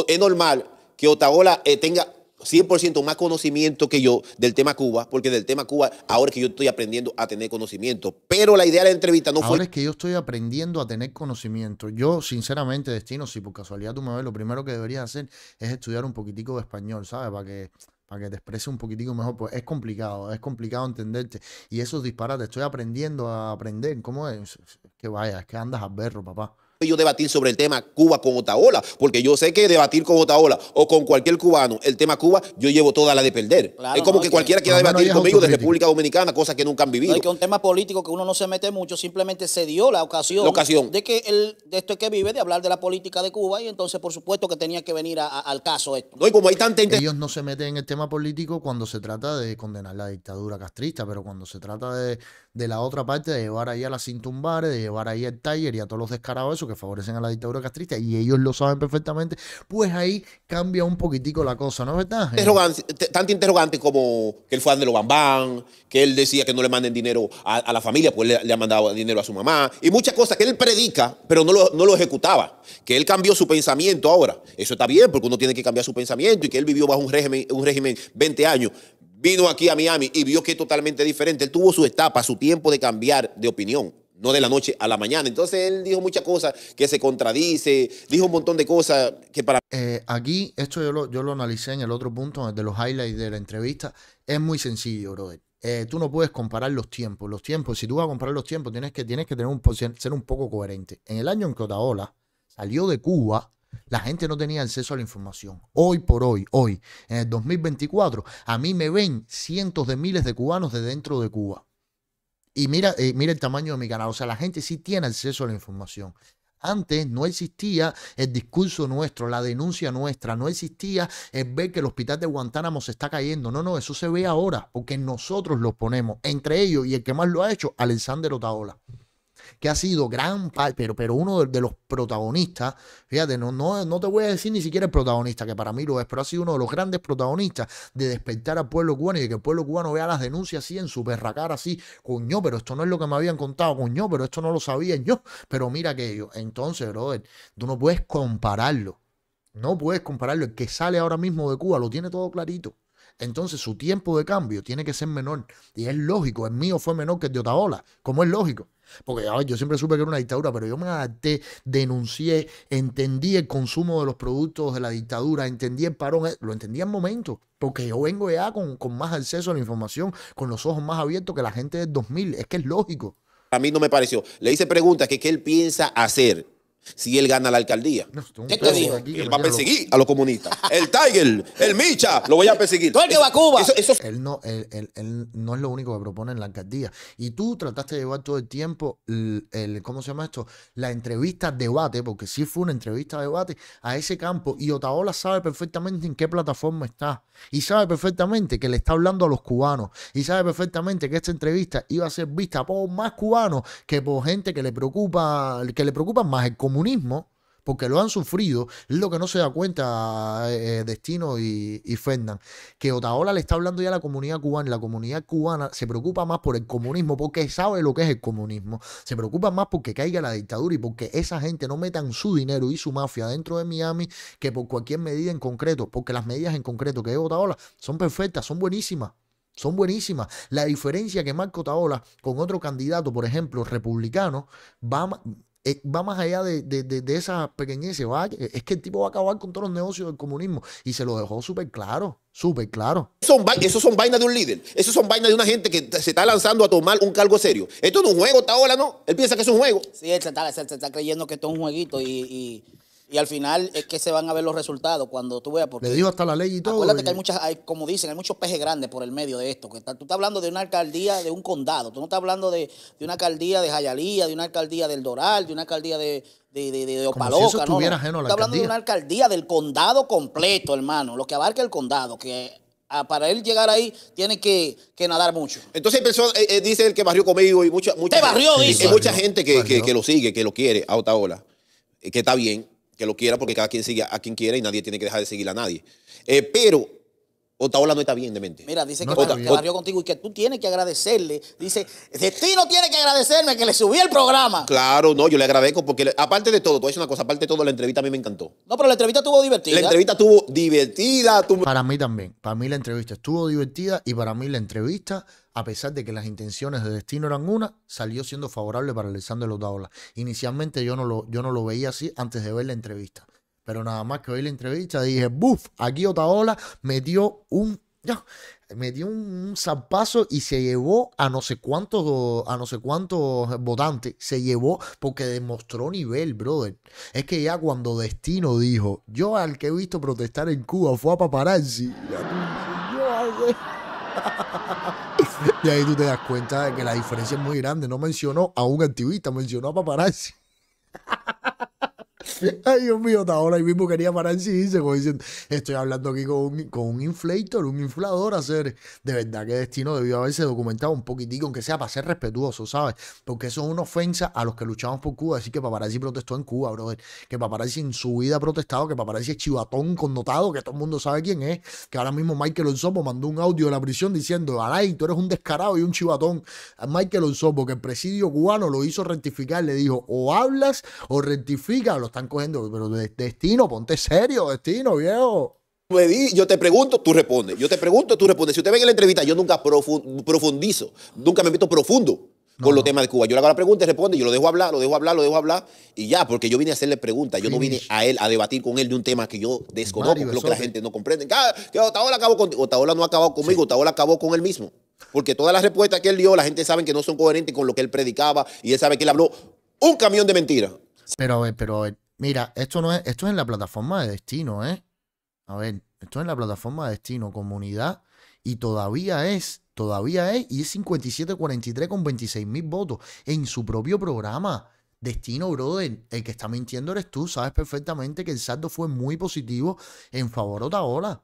es normal que Otaola eh, tenga 100% más conocimiento que yo del tema Cuba, porque del tema Cuba ahora es que yo estoy aprendiendo a tener conocimiento. Pero la idea de la entrevista no fue... Ahora es que yo estoy aprendiendo a tener conocimiento. Yo, sinceramente, Destino, si por casualidad tú me ves, lo primero que deberías hacer es estudiar un poquitico de español, ¿sabes? Para que para que te exprese un poquitico mejor, pues es complicado, es complicado entenderte. Y esos disparate estoy aprendiendo a aprender, ¿cómo es? Que vaya, es que andas a verlo, papá yo debatir sobre el tema Cuba con Otaola, porque yo sé que debatir con Otaola o con cualquier cubano el tema Cuba, yo llevo toda la de perder. es como que, cualquiera quiera debatir conmigo de República Dominicana, cosas que nunca han vivido. que un tema político que uno no se mete mucho, simplemente se dio la ocasión, de que el, de esto es que vive, de hablar de la política de Cuba, y entonces por supuesto que tenía que venir al caso esto. y como hay tanta Ellos no se meten en el tema político cuando se trata de condenar la dictadura castrista, pero cuando se trata de de la otra parte, de llevar ahí a las cintumbares, de llevar ahí al taller y a todos los descarados que favorecen a la dictadura castrista, y ellos lo saben perfectamente, pues ahí cambia un poquitico la cosa, ¿no es verdad? Eh, interrogante, tanto interrogante como que él fue de los bambán, que él decía que no le manden dinero a, la familia, pues le, le, ha mandado dinero a su mamá, y muchas cosas que él predica, pero no lo, no lo ejecutaba, que él cambió su pensamiento ahora. Eso está bien, porque uno tiene que cambiar su pensamiento y que él vivió bajo un régimen, un régimen 20 años, vino aquí a Miami y vio que es totalmente diferente. Él tuvo su etapa, su tiempo de cambiar de opinión, no de la noche a la mañana. Entonces él dijo muchas cosas que se contradice, dijo un montón de cosas que para... Eh, aquí, esto yo lo, analicé en el otro punto, de los highlights de la entrevista, es muy sencillo, brother. Eh, tú no puedes comparar los tiempos. Los tiempos, si tú vas a comparar los tiempos, tienes que, tienes que tener un, ser un poco coherente. En el año en que Otaola salió de Cuba, la gente no tenía acceso a la información. Hoy por hoy, hoy, en el 2024, a mí me ven cientos de miles de cubanos de dentro de Cuba. Y eh, mira, el tamaño de mi canal. O sea, la gente sí tiene acceso a la información. Antes no existía el discurso nuestro, la denuncia nuestra, no existía el ver que el hospital de Guantánamo se está cayendo. No, no, eso se ve ahora, porque nosotros los ponemos, entre ellos y el que más lo ha hecho, Alessandro Otaola que ha sido gran pero, pero uno de, los protagonistas, fíjate, no, no, te voy a decir ni siquiera el protagonista, que para mí lo es, pero ha sido uno de los grandes protagonistas de despertar al pueblo cubano y de que el pueblo cubano vea las denuncias así en su perracar así, coño, pero esto no es lo que me habían contado, coño, pero esto no lo sabía yo, pero mira aquello. Entonces, brother, tú no puedes compararlo. No puedes compararlo. El que sale ahora mismo de Cuba lo tiene todo clarito entonces su tiempo de cambio tiene que ser menor. Y es lógico, el mío fue menor que el de Otaola, como es lógico. Porque yo siempre supe que era una dictadura, pero yo me adapté, denuncié, entendí el consumo de los productos de la dictadura, entendí el parón, eh, lo entendí al momento, porque yo vengo ya con, con más acceso a la información, con los ojos más abiertos que la gente del 2000, es que es lógico. A mí no me pareció. Le hice preguntas que qué él piensa hacer si él gana la alcaldía. Él va a perseguir a los comunistas. el Tiger, el Micha, lo voy a perseguir. Todo el que va a Cuba. Él, no, es lo único que propone en la alcaldía. Y tú trataste de llevar todo el tiempo, el, ¿cómo se llama esto? La entrevista debate, porque sí fue una entrevista debate a ese campo. Y Otaola sabe perfectamente en qué plataforma está. Y sabe perfectamente que le está hablando a los cubanos. Y sabe perfectamente que esta entrevista iba a ser vista por más cubanos que por gente que le preocupa, que le preocupa más el comunismo comunismo, porque lo han sufrido, es lo que no se da cuenta eh, eh, Destino y, y que Otaola le está hablando ya a la comunidad cubana, la comunidad cubana se preocupa más por el comunismo, porque sabe lo que es el comunismo, se preocupa más porque caiga la dictadura y porque esa gente no metan su dinero y su mafia dentro de Miami que por cualquier medida en concreto, porque las medidas en concreto que es Otaola son perfectas, son buenísimas, son buenísimas. La diferencia que Marco Otaola con otro candidato, por ejemplo, republicano, va, eh, va más allá de, de, de, de esa pequeñez. Va, es que el tipo va a acabar con todos los negocios del comunismo. Y se lo dejó súper claro, súper claro. Son, esos son vainas de un líder. Esos son vainas de una gente que se está lanzando a tomar un cargo serio. Esto no es un juego, esta ahora no. Él piensa que es un juego. Sí, él se está, creyendo que esto es un jueguito y y al final es que se van a ver los resultados cuando tú veas. Porque, Le digo hasta la ley y todo. Acuérdate que hay muchas, hay, como dicen, hay muchos pejes grandes por el medio de esto. Que tú estás hablando de una alcaldía de un condado. Tú no estás hablando de, una alcaldía de Jayalía, de una alcaldía del Doral, de una alcaldía de, de, de, de Opaloca. Si no, hablando de una alcaldía del condado completo, hermano. Lo que abarca el condado, que para él llegar ahí tiene que, nadar mucho. Entonces empezó, eh, eh, dice el que barrió conmigo y mucha, mucha, Te barrió, dice. Hay mucha gente que, que, lo sigue, que lo quiere a otra ola, eh, que está bien que lo quiera porque cada quien sigue a quien quiera y nadie tiene que dejar de seguir a nadie. Eh, pero Otaola no está bien de mente. Mira, dice que, te contigo y que tú tienes que agradecerle. Dice, de ti no tiene que agradecerme que le subí el programa. Claro, no, yo le agradezco porque aparte de todo, tú dices una cosa, aparte de todo, la entrevista a mí me encantó. No, pero la entrevista estuvo divertida. La entrevista estuvo divertida. Para mí también. Para mí la entrevista estuvo divertida y para mí la entrevista a pesar de que las intenciones de destino eran una, salió siendo favorable para Alexander Otaola. Inicialmente yo no, lo, yo no lo veía así antes de ver la entrevista. Pero nada más que oí la entrevista dije, ¡buf! Aquí Otaola metió un ya me dio un, zapazo y se llevó a no sé cuántos a no sé cuántos votantes. Se llevó porque demostró nivel, brother. Es que ya cuando Destino dijo, yo al que he visto protestar en Cuba fue a paparazzi. Yo, y ahí tú te das cuenta de que la diferencia es muy grande. No mencionó a un activista, mencionó a paparazzi. Ay, Dios mío, hasta ahora ahí mismo quería parar y dice, estoy hablando aquí con un, inflator, un inflador, hacer, de verdad que Destino debió haberse documentado un poquitico, aunque sea para ser respetuoso, ¿sabes? Porque eso es una ofensa a los que luchamos por Cuba, decir que Paparazzi protestó en Cuba, brother, que Paparazzi en su vida ha protestado, que Paparazzi es chivatón connotado, que todo el mundo sabe quién es, que ahora mismo Michael Onsopo mandó un audio de la prisión diciendo, Alay, tú eres un descarado y un chivatón. Michael Onsopo, que el presidio cubano lo hizo rectificar, le dijo, o hablas o rectifica, los están cogiendo, pero de, destino, ponte serio, destino, viejo. Yo te pregunto, tú respondes. Yo te pregunto, tú respondes. Si usted ve en la entrevista, yo nunca profundizo, nunca me meto profundo con los temas de Cuba. Yo le hago la pregunta y responde, yo lo dejo hablar, lo dejo hablar, lo dejo hablar y ya, porque yo vine a hacerle preguntas. Yo no vine a él a debatir con él de un tema que yo desconozco, lo que la gente no comprende. Que Otaola acabó con, Otaola no ha acabado conmigo, Otaola acabó con él mismo. Porque todas las respuestas que él dio, la gente sabe que no son coherentes con lo que él predicaba y él sabe que él habló un camión de mentiras. Pero a pero Mira, esto no es, esto es en la plataforma de destino, ¿eh? A ver, esto es en la plataforma de destino, comunidad, y todavía es, todavía es, y es 57-43 con 26 mil votos en su propio programa. Destino, brother, el que está mintiendo eres tú. Sabes perfectamente que el saldo fue muy positivo en favor de Otaola.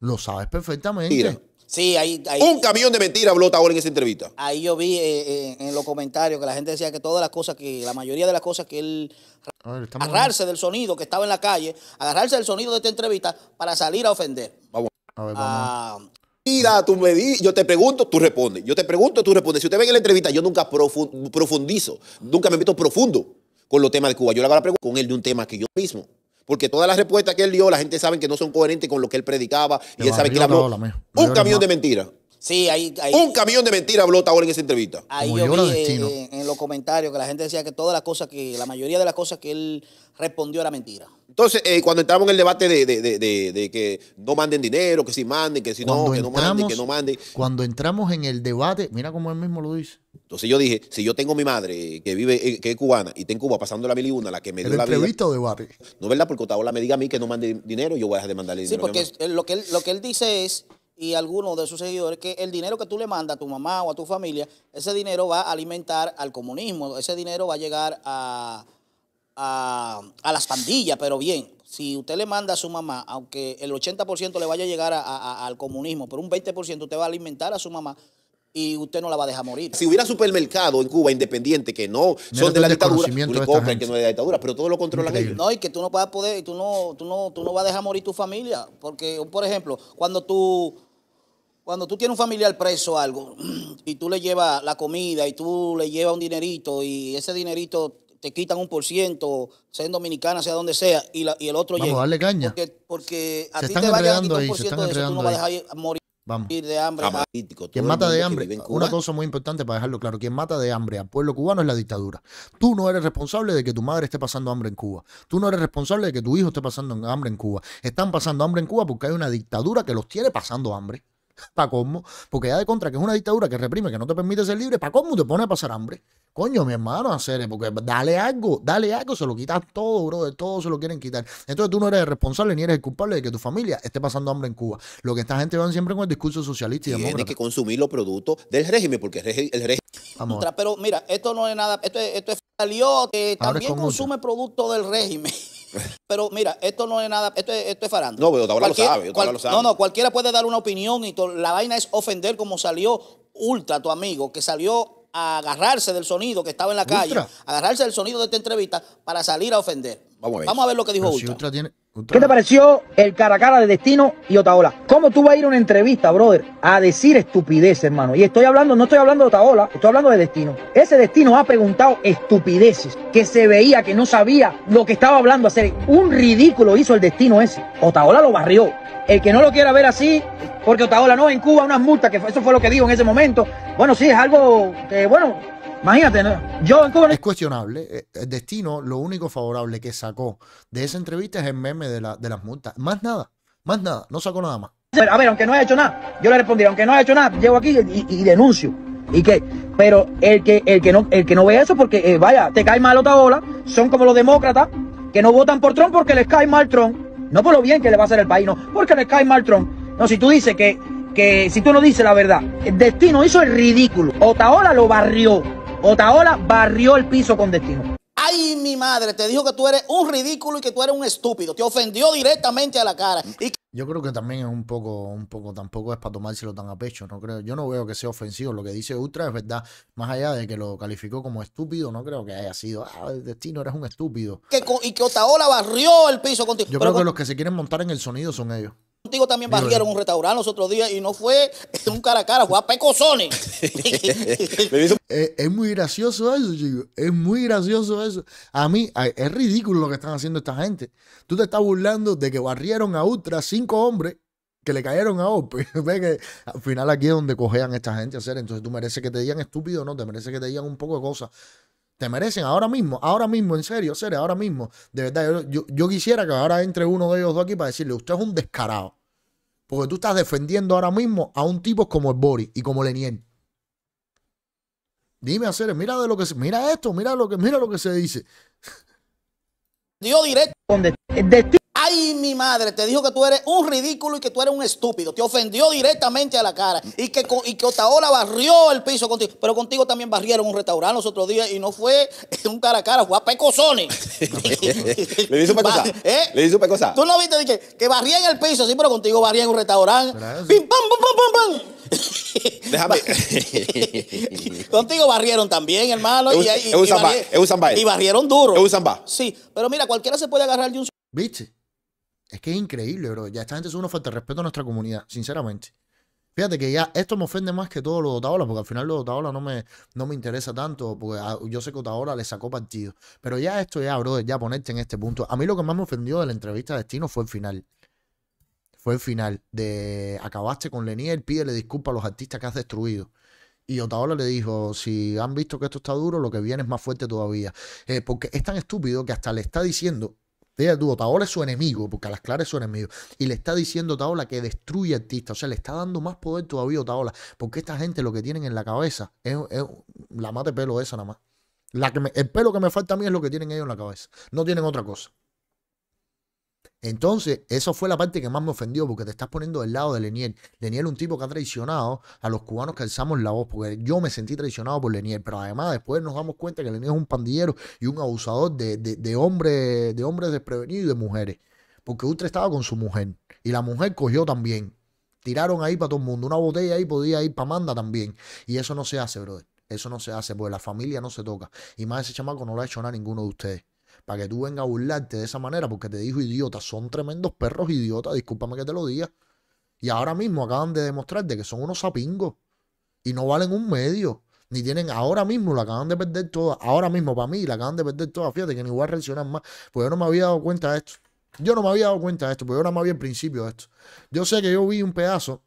Lo sabes perfectamente. Sí, ahí, Un camión de mentira habló ahora en esa entrevista. Ahí yo vi eh, eh, en los comentarios que la gente decía que todas las cosas que, la mayoría de las cosas que él agarrarse del sonido que estaba en la calle, agarrarse del sonido de esta entrevista para salir a ofender. Vamos. A ver, vamos. Ah. Mira, tú me di, yo te pregunto, tú respondes. Yo te pregunto, tú respondes. Si usted ve en la entrevista, yo nunca profundizo, nunca me meto profundo con los temas de Cuba. Yo le hago la pregunta con él de un tema que yo mismo porque todas las respuestas que él dio, la gente sabe que no son coherentes con lo que él predicaba. y él sabe que un camión de mentiras. Sí, ahí, Un camión de mentiras habló ahora en esa entrevista. Ahí yo vi en, eh, en, los comentarios que la gente decía que todas las cosas que, la mayoría de las cosas que él respondió era mentira. Entonces, eh, cuando entramos en el debate de, que no manden dinero, que si manden, que si no, que no manden, que no manden. Cuando entramos en el debate, mira cómo él mismo lo dice. Entonces yo dije, si yo tengo mi madre que vive, eh, que es cubana y está en Cuba pasando la mil y una, la que me dio la vida, o debate? No, ¿verdad? Porque Otaola me diga a mí que no mande dinero, yo voy a dejar de mandarle dinero. Sí, porque eh, lo que, lo que él dice es, y algunos de sus seguidores, que el dinero que tú le mandas a tu mamá o a tu familia, ese dinero va a alimentar al comunismo, ese dinero va a llegar a a, las pandillas, pero bien, si usted le manda a su mamá, aunque el 80% le vaya a llegar al comunismo, pero un 20% usted va a alimentar a su mamá y usted no la va a dejar morir. Si hubiera supermercado en Cuba independiente que no son de la dictadura, tú le que no dictadura, pero todo lo controla ellos. No, y que tú no vas a poder, tú no, tú no, tú vas a dejar morir tu familia, porque por ejemplo, cuando tú cuando tú tienes un familiar preso o algo y tú le llevas la comida y tú le llevas un dinerito y ese dinerito se quitan un por ciento, sea en Dominicana, sea donde sea, y, y el otro Vamos llega. A darle caña. Porque, a ti te va a quitar un de a dejar morir. De hambre Vamos. Quien mata de hambre, una cosa muy importante para dejarlo claro, quien mata de hambre al pueblo cubano es la dictadura. Tú no eres responsable de que tu madre esté pasando hambre en Cuba. Tú no eres responsable de que tu hijo esté pasando hambre en Cuba. Están pasando hambre en Cuba porque hay una dictadura que los tiene pasando hambre. ¿Para cómo. Porque ya de contra, que es una dictadura que reprime, que no te permite ser libre, ¿para cómo te pone a pasar hambre. Coño, mi hermano, hacer, porque dale algo, dale algo, se lo quitan todo, bro, de todo se lo quieren quitar. Entonces tú no eres el responsable ni eres el culpable de que tu familia esté pasando hambre en Cuba. Lo que esta gente va siempre con el discurso socialista y Tienes que consumir los productos del régimen, porque el, régimen... El pero mira, esto no es nada, esto es, esto es que también consume productos del régimen. Pero mira, esto no es nada, esto es, esto es No, pero sabe, No, no, cualquiera puede dar una opinión y la vaina es ofender como salió Ultra, tu amigo, que salió a agarrarse del sonido que estaba en la calle, agarrarse del sonido de esta entrevista para salir a ofender. Vamos a ver, Vamos a ver lo que dijo Ultra. tiene... ¿Qué te pareció el cara a cara de Destino y Otaola? ¿Cómo tú vas a ir a una entrevista, brother, a decir estupidez, hermano? Y estoy hablando, no estoy hablando de Otaola, estoy hablando de Destino. Ese Destino ha preguntado estupideces, que se veía, que no sabía lo que estaba hablando hacer. Un ridículo hizo el Destino ese. Otaola lo barrió. El que no lo quiera ver así, porque Otaola no, en Cuba unas multas, que eso fue lo que dijo en ese momento. Bueno, sí, es algo que, bueno, Imagínate, yo en Cuba. Es cuestionable. Eh, el destino, lo único favorable que sacó de esa entrevista es el meme de, las multas. Más nada, más nada, no sacó nada más. A ver, aunque no haya hecho nada, yo le respondí, aunque no haya hecho nada, llego aquí y, denuncio. ¿Y qué? Pero el que, el que, no, el que no ve eso, porque eh, vaya, te cae mal Otaola, son como los demócratas que no votan por Trump porque les cae mal Trump. No por lo bien que le va a hacer el país, no, porque les cae mal Trump. No, si tú dices que, que si tú no dices la verdad, el destino hizo el ridículo. Otaola lo barrió. Otaola barrió el piso con destino. Ay, mi madre, te dijo que tú eres un ridículo y que tú eres un estúpido. Te ofendió directamente a la cara. Y... Yo creo que también es un poco, un poco, tampoco es para tomárselo tan a pecho, no creo. Yo no veo que sea ofensivo. Lo que dice Ultra es verdad. Más allá de que lo calificó como estúpido, no creo que haya sido, ah, el destino, eres un estúpido. y que Otaola barrió el piso con destino. Yo creo que los que se quieren montar en el sonido son ellos contigo también barrieron eh. un restaurante los otros días y no fue un cara a cara, fue a pecosones. es, muy gracioso eso, chicos. Es muy gracioso eso. A mí es ridículo lo que están haciendo esta gente. Tú te estás burlando de que barrieron a Ultra cinco hombres que le cayeron a Ope. que al final aquí es donde cojean esta gente a hacer. Entonces tú mereces que te digan estúpido, no, te mereces que te digan un poco de cosas te merecen ahora mismo, ahora mismo, en serio, Sere, ahora mismo. De verdad, yo, quisiera que ahora entre uno de ellos dos aquí para decirle, usted es un descarado. Porque tú estás defendiendo ahora mismo a un tipo como el Bori y como nien Dime, hacer, mira de lo que mira esto, mira lo que, mira lo que se dice. Dio directo. Ay, mi madre, te dijo que tú eres un ridículo y que tú eres un estúpido. Te ofendió directamente a la cara. Y que, y que Otaola barrió el piso contigo. Pero contigo también barrieron un restaurante los otros días y no fue un cara a cara, fue a Pecosones. Le hizo pecosa. ¿Eh? Le hizo pecosa. Tú no viste que, barría en el piso, sí, pero contigo en un restaurante. Pim, pam, pam, pam, pam, pam. Contigo barrieron también, hermano. y, eh, barrieron duro. Eh, sí, pero mira, cualquiera se puede agarrar de un. ¿Viste? Es que es increíble, bro. Ya esta gente es una falta de respeto a nuestra comunidad, sinceramente. Fíjate que ya esto me ofende más que todo lo de Otaola, porque al final lo de Otaola no me, no me interesa tanto, porque ah, yo sé que Otaola le sacó partido. Pero ya esto, ya, bro, ya ponerte en este punto. A mí lo que más me ofendió de la entrevista de Destino fue el final fue el final de acabaste con pide pídele disculpas a los artistas que has destruido. Y Otaola le dijo, si han visto que esto está duro, lo que viene es más fuerte todavía. Eh, porque es tan estúpido que hasta le está diciendo, fíjate tú, Otaola es su enemigo, porque a las claras es su enemigo. Y le está diciendo Otaola que destruye artistas. O sea, le está dando más poder todavía a Otaola. Porque esta gente lo que tienen en la cabeza es, la mate pelo esa nada más. La que el pelo que me falta a mí es lo que tienen ellos en la cabeza. No tienen otra cosa. Entonces, eso fue la parte que más me ofendió, porque te estás poniendo del lado de Leniel. Leniel es un tipo que ha traicionado a los cubanos que alzamos la voz, porque yo me sentí traicionado por Leniel, pero además después nos damos cuenta que Leniel es un pandillero y un abusador de, de, de, de hombres desprevenidos y de mujeres, porque Ultra estaba con su mujer y la mujer cogió también. Tiraron ahí para todo el mundo, una botella ahí podía ir para Manda también, y eso no se hace, brother. Eso no se hace, porque la familia no se toca. Y más ese chamaco no lo ha hecho nada a ninguno de ustedes para que tú vengas a burlarte de esa manera porque te dijo idiota. Son tremendos perros idiotas, discúlpame que te lo diga. Y ahora mismo acaban de demostrar de que son unos sapingos y no valen un medio. Ni tienen, ahora mismo la acaban de perder toda. Ahora mismo, para mí, la acaban de perder toda. Fíjate que ni voy a reaccionar más. Pues yo no me había dado cuenta de esto. Yo no me había dado cuenta de esto, pues yo no me había en principio de esto. Yo sé que yo vi un pedazo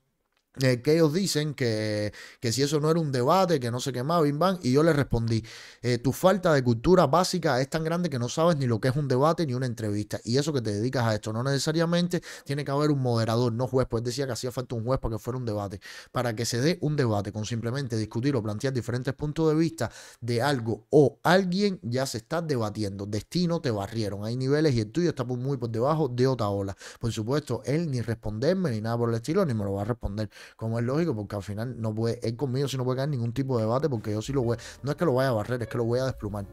eh, que ellos dicen que, que, si eso no era un debate, que no se quemaba Bim y yo le respondí, eh, tu falta de cultura básica es tan grande que no sabes ni lo que es un debate ni una entrevista, y eso que te dedicas a esto, no necesariamente tiene que haber un moderador, no juez, pues decía que hacía falta un juez para que fuera un debate, para que se dé un debate con simplemente discutir o plantear diferentes puntos de vista de algo o alguien ya se está debatiendo, destino te barrieron, hay niveles y el tuyo está muy por debajo de otra ola, por supuesto, él ni responderme ni nada por el estilo, ni me lo va a responder como es lógico, porque al final no puede, él conmigo si no puede caer ningún tipo de debate, porque yo sí lo voy, no es que lo vaya a barrer, es que lo voy a desplumar.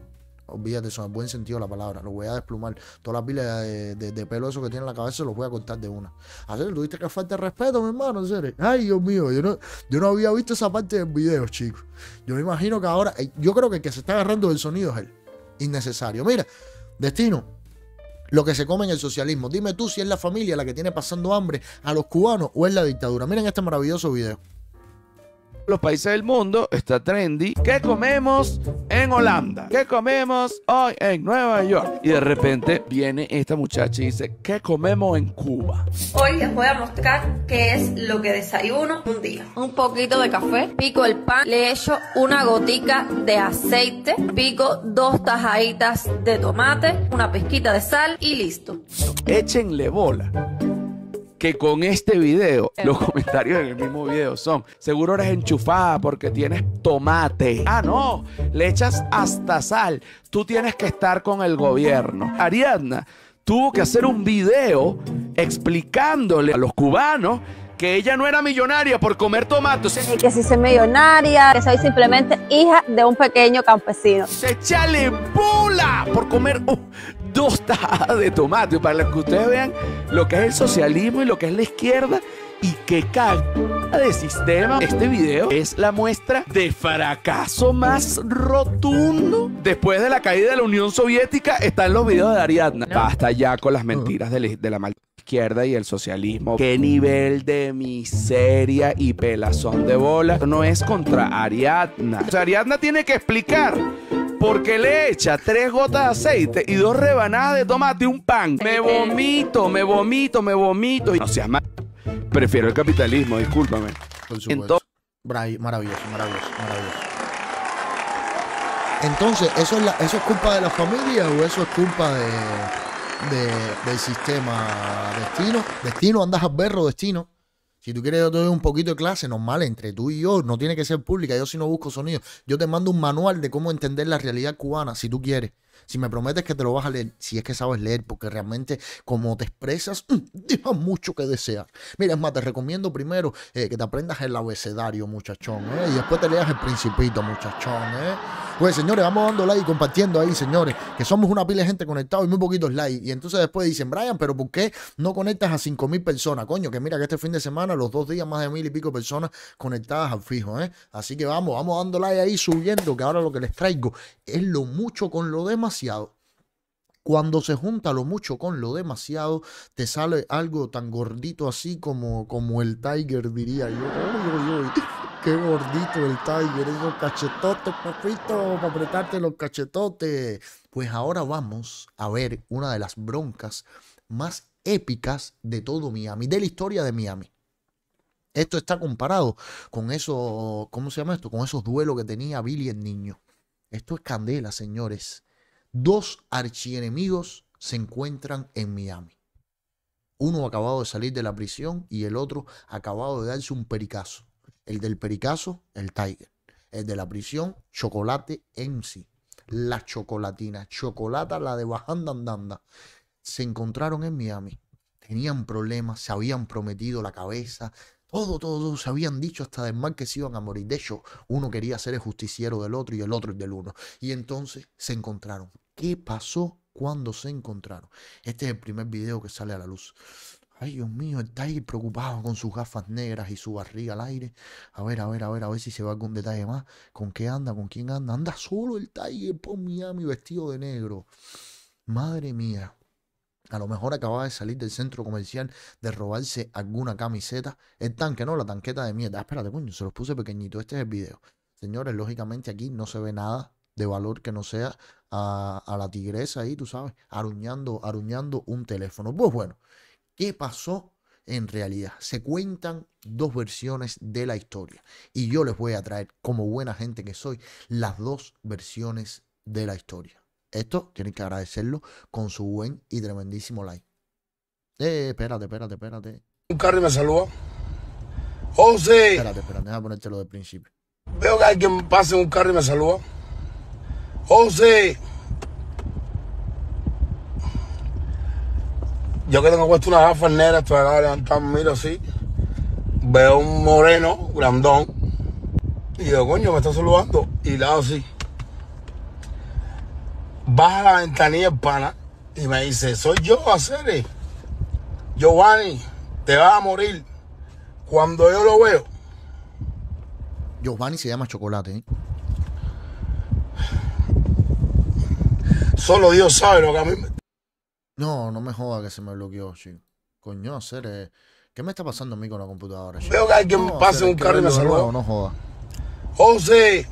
Olvídate eso, en buen sentido la palabra. Lo voy a desplumar. Todas las pilas de, pelo eso que tiene en la cabeza los voy a contar de una. tú tuviste que falta respeto, mi hermano, en Ay, Dios mío, yo no, yo no había visto esa parte del video, chicos. Yo me imagino que ahora, eh, yo creo que el que se está agarrando del sonido es él. Innecesario. Mira, destino, lo que se come en el socialismo. Dime tú si es la familia la que tiene pasando hambre a los cubanos o es la dictadura. Miren este maravilloso video los países del mundo está trendy. ¿Qué comemos en Holanda? ¿Qué comemos hoy en Nueva York? Y de repente viene esta muchacha y dice, ¿qué comemos en Cuba? Hoy les voy a mostrar qué es lo que desayuno un día. Un poquito de café, pico el pan, le echo una gotica de aceite, pico dos tajaditas de tomate, una pesquita de sal y listo. Échenle bola que con este video, los comentarios en el mismo video son, seguro eres enchufada porque tienes tomate. Ah, no, le echas hasta sal. Tú tienes que estar con el gobierno. Ariadna tuvo que hacer un video explicándole a los cubanos que ella no era millonaria por comer tomates. Y que si soy millonaria, que soy simplemente hija de un pequeño campesino. Se echale pula por comer uh, dos tajadas de tomate para que ustedes vean lo que es el socialismo y lo que es la izquierda y qué carga de sistema. Este video es la muestra de fracaso más rotundo. Después de la caída de la Unión Soviética están los videos de Ariadna. Basta ya con las mentiras de la, maldita izquierda y el socialismo. Qué nivel de miseria y pelazón de bola. No es contra Ariadna. O sea, Ariadna tiene que explicar porque le echa tres gotas de aceite y dos rebanadas de tomate y un pan. Me vomito, me vomito, me vomito. no seas Prefiero el capitalismo, discúlpame. Entonces, maravilloso, maravilloso, maravilloso. Entonces, ¿eso es, culpa de la familia o eso es culpa de, del sistema destino? Destino, andas al berro, destino. Si tú quieres, yo te doy un poquito de clase normal entre tú y yo. No tiene que ser pública. Yo si no busco sonido. Yo te mando un manual de cómo entender la realidad cubana, si tú quieres. Si me prometes que te lo vas a leer, si es que sabes leer, porque realmente como te expresas, mm, deja mucho que desear. Mira, es más, te recomiendo primero eh, que te aprendas el abecedario, muchachón, ¿eh? y después te leas el principito, muchachón. ¿eh? Pues señores, vamos dando like y compartiendo ahí, señores, que somos una pila de gente conectada y muy poquitos likes. Y entonces después dicen, Brian, pero ¿por qué no conectas a 5.000 personas? Coño, que mira que este fin de semana, los dos días, más de mil y pico personas conectadas al fijo, ¿eh? Así que vamos, vamos dando like ahí, subiendo, que ahora lo que les traigo es lo mucho con lo demasiado cuando se junta lo mucho con lo demasiado, te sale algo tan gordito así como, como el Tiger, diría yo qué gordito el Tiger, esos cachetotes, papito, para apretarte los cachetotes. Pues ahora vamos a ver una de las broncas más épicas de todo Miami, de la historia de Miami. Esto está comparado con eso, ¿cómo se llama esto? Con esos duelos que tenía Billy el niño. Esto es candela, señores. Dos archienemigos se encuentran en Miami. Uno acabado de salir de la prisión y el otro acabado de darse un pericazo el del pericaso el Tiger, el de la prisión, Chocolate MC, la chocolatina, Chocolata, la de Bajanda Andanda, se encontraron en Miami, tenían problemas, se habían prometido la cabeza, todo, todo, todo, se habían dicho hasta de mal que se iban a morir. De hecho, uno quería ser el justiciero del otro y el otro el del uno. Y entonces se encontraron. ¿Qué pasó cuando se encontraron? Este es el primer video que sale a la luz. Ay, Dios mío, el Tiger preocupado con sus gafas negras y su barriga al aire. A ver, a ver, a ver, a ver si se va algún detalle más. ¿Con qué anda? ¿Con quién anda? Anda solo el Tiger por Miami vestido de negro. Madre mía. A lo mejor acababa de salir del centro comercial de robarse alguna camiseta. El tanque, no, la tanqueta de mierda. Ah, espérate, coño, se los puse pequeñito. Este es el video. Señores, lógicamente aquí no se ve nada de valor que no sea a, a la tigresa ahí, tú sabes, aruñando, aruñando un teléfono. Pues bueno, qué pasó en realidad. Se cuentan dos versiones de la historia y yo les voy a traer, como buena gente que soy, las dos versiones de la historia. Esto tienen que agradecerlo con su buen y tremendísimo like. Eh, espérate, espérate, espérate. Un carro me saluda. José. Espérate, espérate, déjame ponértelo de principio. Veo que alguien pasa un carro y me saluda. José. Yo que tengo puesto una gafas negras, estoy acá levantando, miro así. Veo un moreno, grandón. Y yo coño, me está saludando. Y le hago así. Baja la ventanilla pana y me dice, soy yo, Acere. Giovanni, te vas a morir. Cuando yo lo veo. Giovanni se llama chocolate. ¿eh? Solo Dios sabe lo que a mí me... No, no me joda que se me bloqueó, chico. Coño, hacer. Eh, ¿Qué me está pasando a mí con la computadora? Veo que hay que pase un carro y me saluda. No joda. José.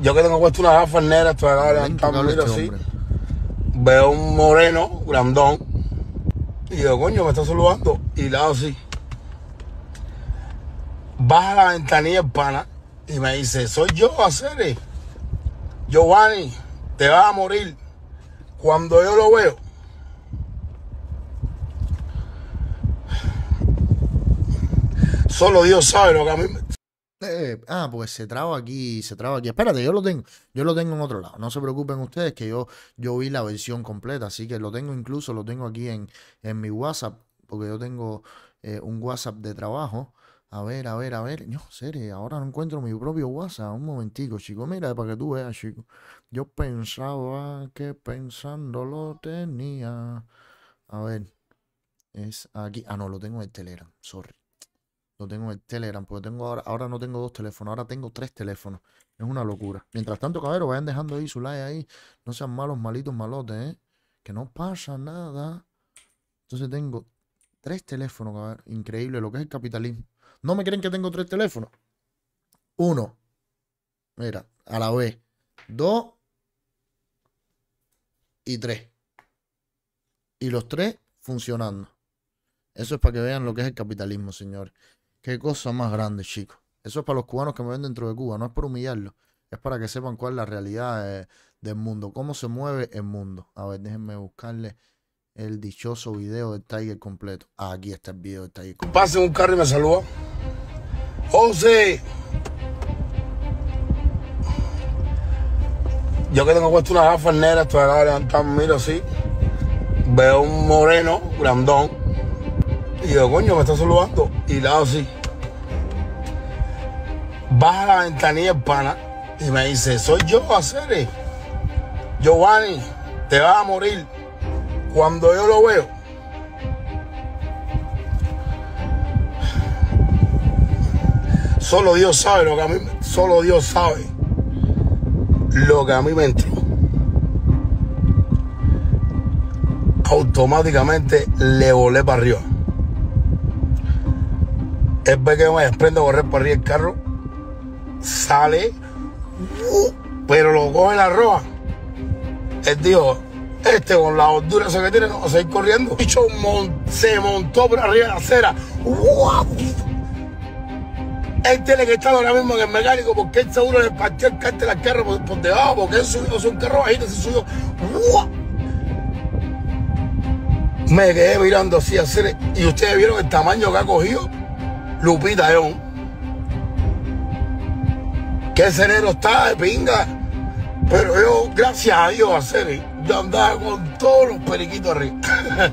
Yo que tengo puesto una gafas negras, toda la así. Veo un moreno, grandón. Y digo, coño, me está saludando. Y le hago así. Baja la ventanilla pana y me dice, soy yo, Acere. Giovanni te vas a morir. Cuando yo lo veo, solo Dios sabe lo que a mí me... Eh, ah, pues se traba aquí, se traba aquí. Espérate, yo lo tengo, yo lo tengo en otro lado. No se preocupen ustedes que yo, yo vi la versión completa, así que lo tengo incluso, lo tengo aquí en, en mi WhatsApp, porque yo tengo eh, un WhatsApp de trabajo. A ver, a ver, a ver. No, serio, ahora no encuentro mi propio WhatsApp. Un momentico, chico. Mira, para que tú veas, chico. Yo pensaba que pensando lo tenía. A ver, es aquí. Ah, no, lo tengo en el Telegram, sorry. Lo tengo en el Telegram, porque tengo ahora, ahora no tengo dos teléfonos, ahora tengo tres teléfonos. Es una locura. Mientras tanto, cabrón, vayan dejando ahí su like ahí. No sean malos, malitos, malotes, ¿eh? Que no pasa nada. Entonces tengo tres teléfonos, cabrón. Increíble lo que es el capitalismo. ¿No me creen que tengo tres teléfonos? Uno. Mira, a la vez. Dos y tres Y los tres funcionando. Eso es para que vean lo que es el capitalismo, señores. Qué cosa más grande, chicos. Eso es para los cubanos que me ven dentro de Cuba. No es por humillarlos. Es para que sepan cuál es la realidad eh, del mundo. Cómo se mueve el mundo. A ver, déjenme buscarle el dichoso video del Tiger completo. Ah, aquí está el video del Tiger completo. Pase un carro y me saluda. José, Yo que tengo puesto una gafa negra, estoy acá levantando, miro así. Veo un moreno, grandón. Y yo coño, me está saludando. Y le hago así. Baja la ventanilla el pana y me dice, soy yo, Acere. Giovanni, te vas a morir. Cuando yo lo veo, solo Dios sabe lo que a mí, solo Dios sabe lo que a mí me entró, automáticamente le volé para arriba. Es ve que me a correr para arriba el carro, sale, pero lo coge la roja. Él dijo, este con la hordura que tiene, no va a seguir corriendo. bicho se montó para arriba de la acera. ¡Wow! él tiene que estar ahora mismo en el mecánico porque él seguro le partió el cártel al carro por, por debajo, porque él subió es un carro bajito, se subió. Me quedé mirando así a hacer y ustedes vieron el tamaño que ha cogido Lupita León. Que sereno está de pinga. Pero yo, gracias a Dios, hacer, yo andaba con todos los periquitos arriba.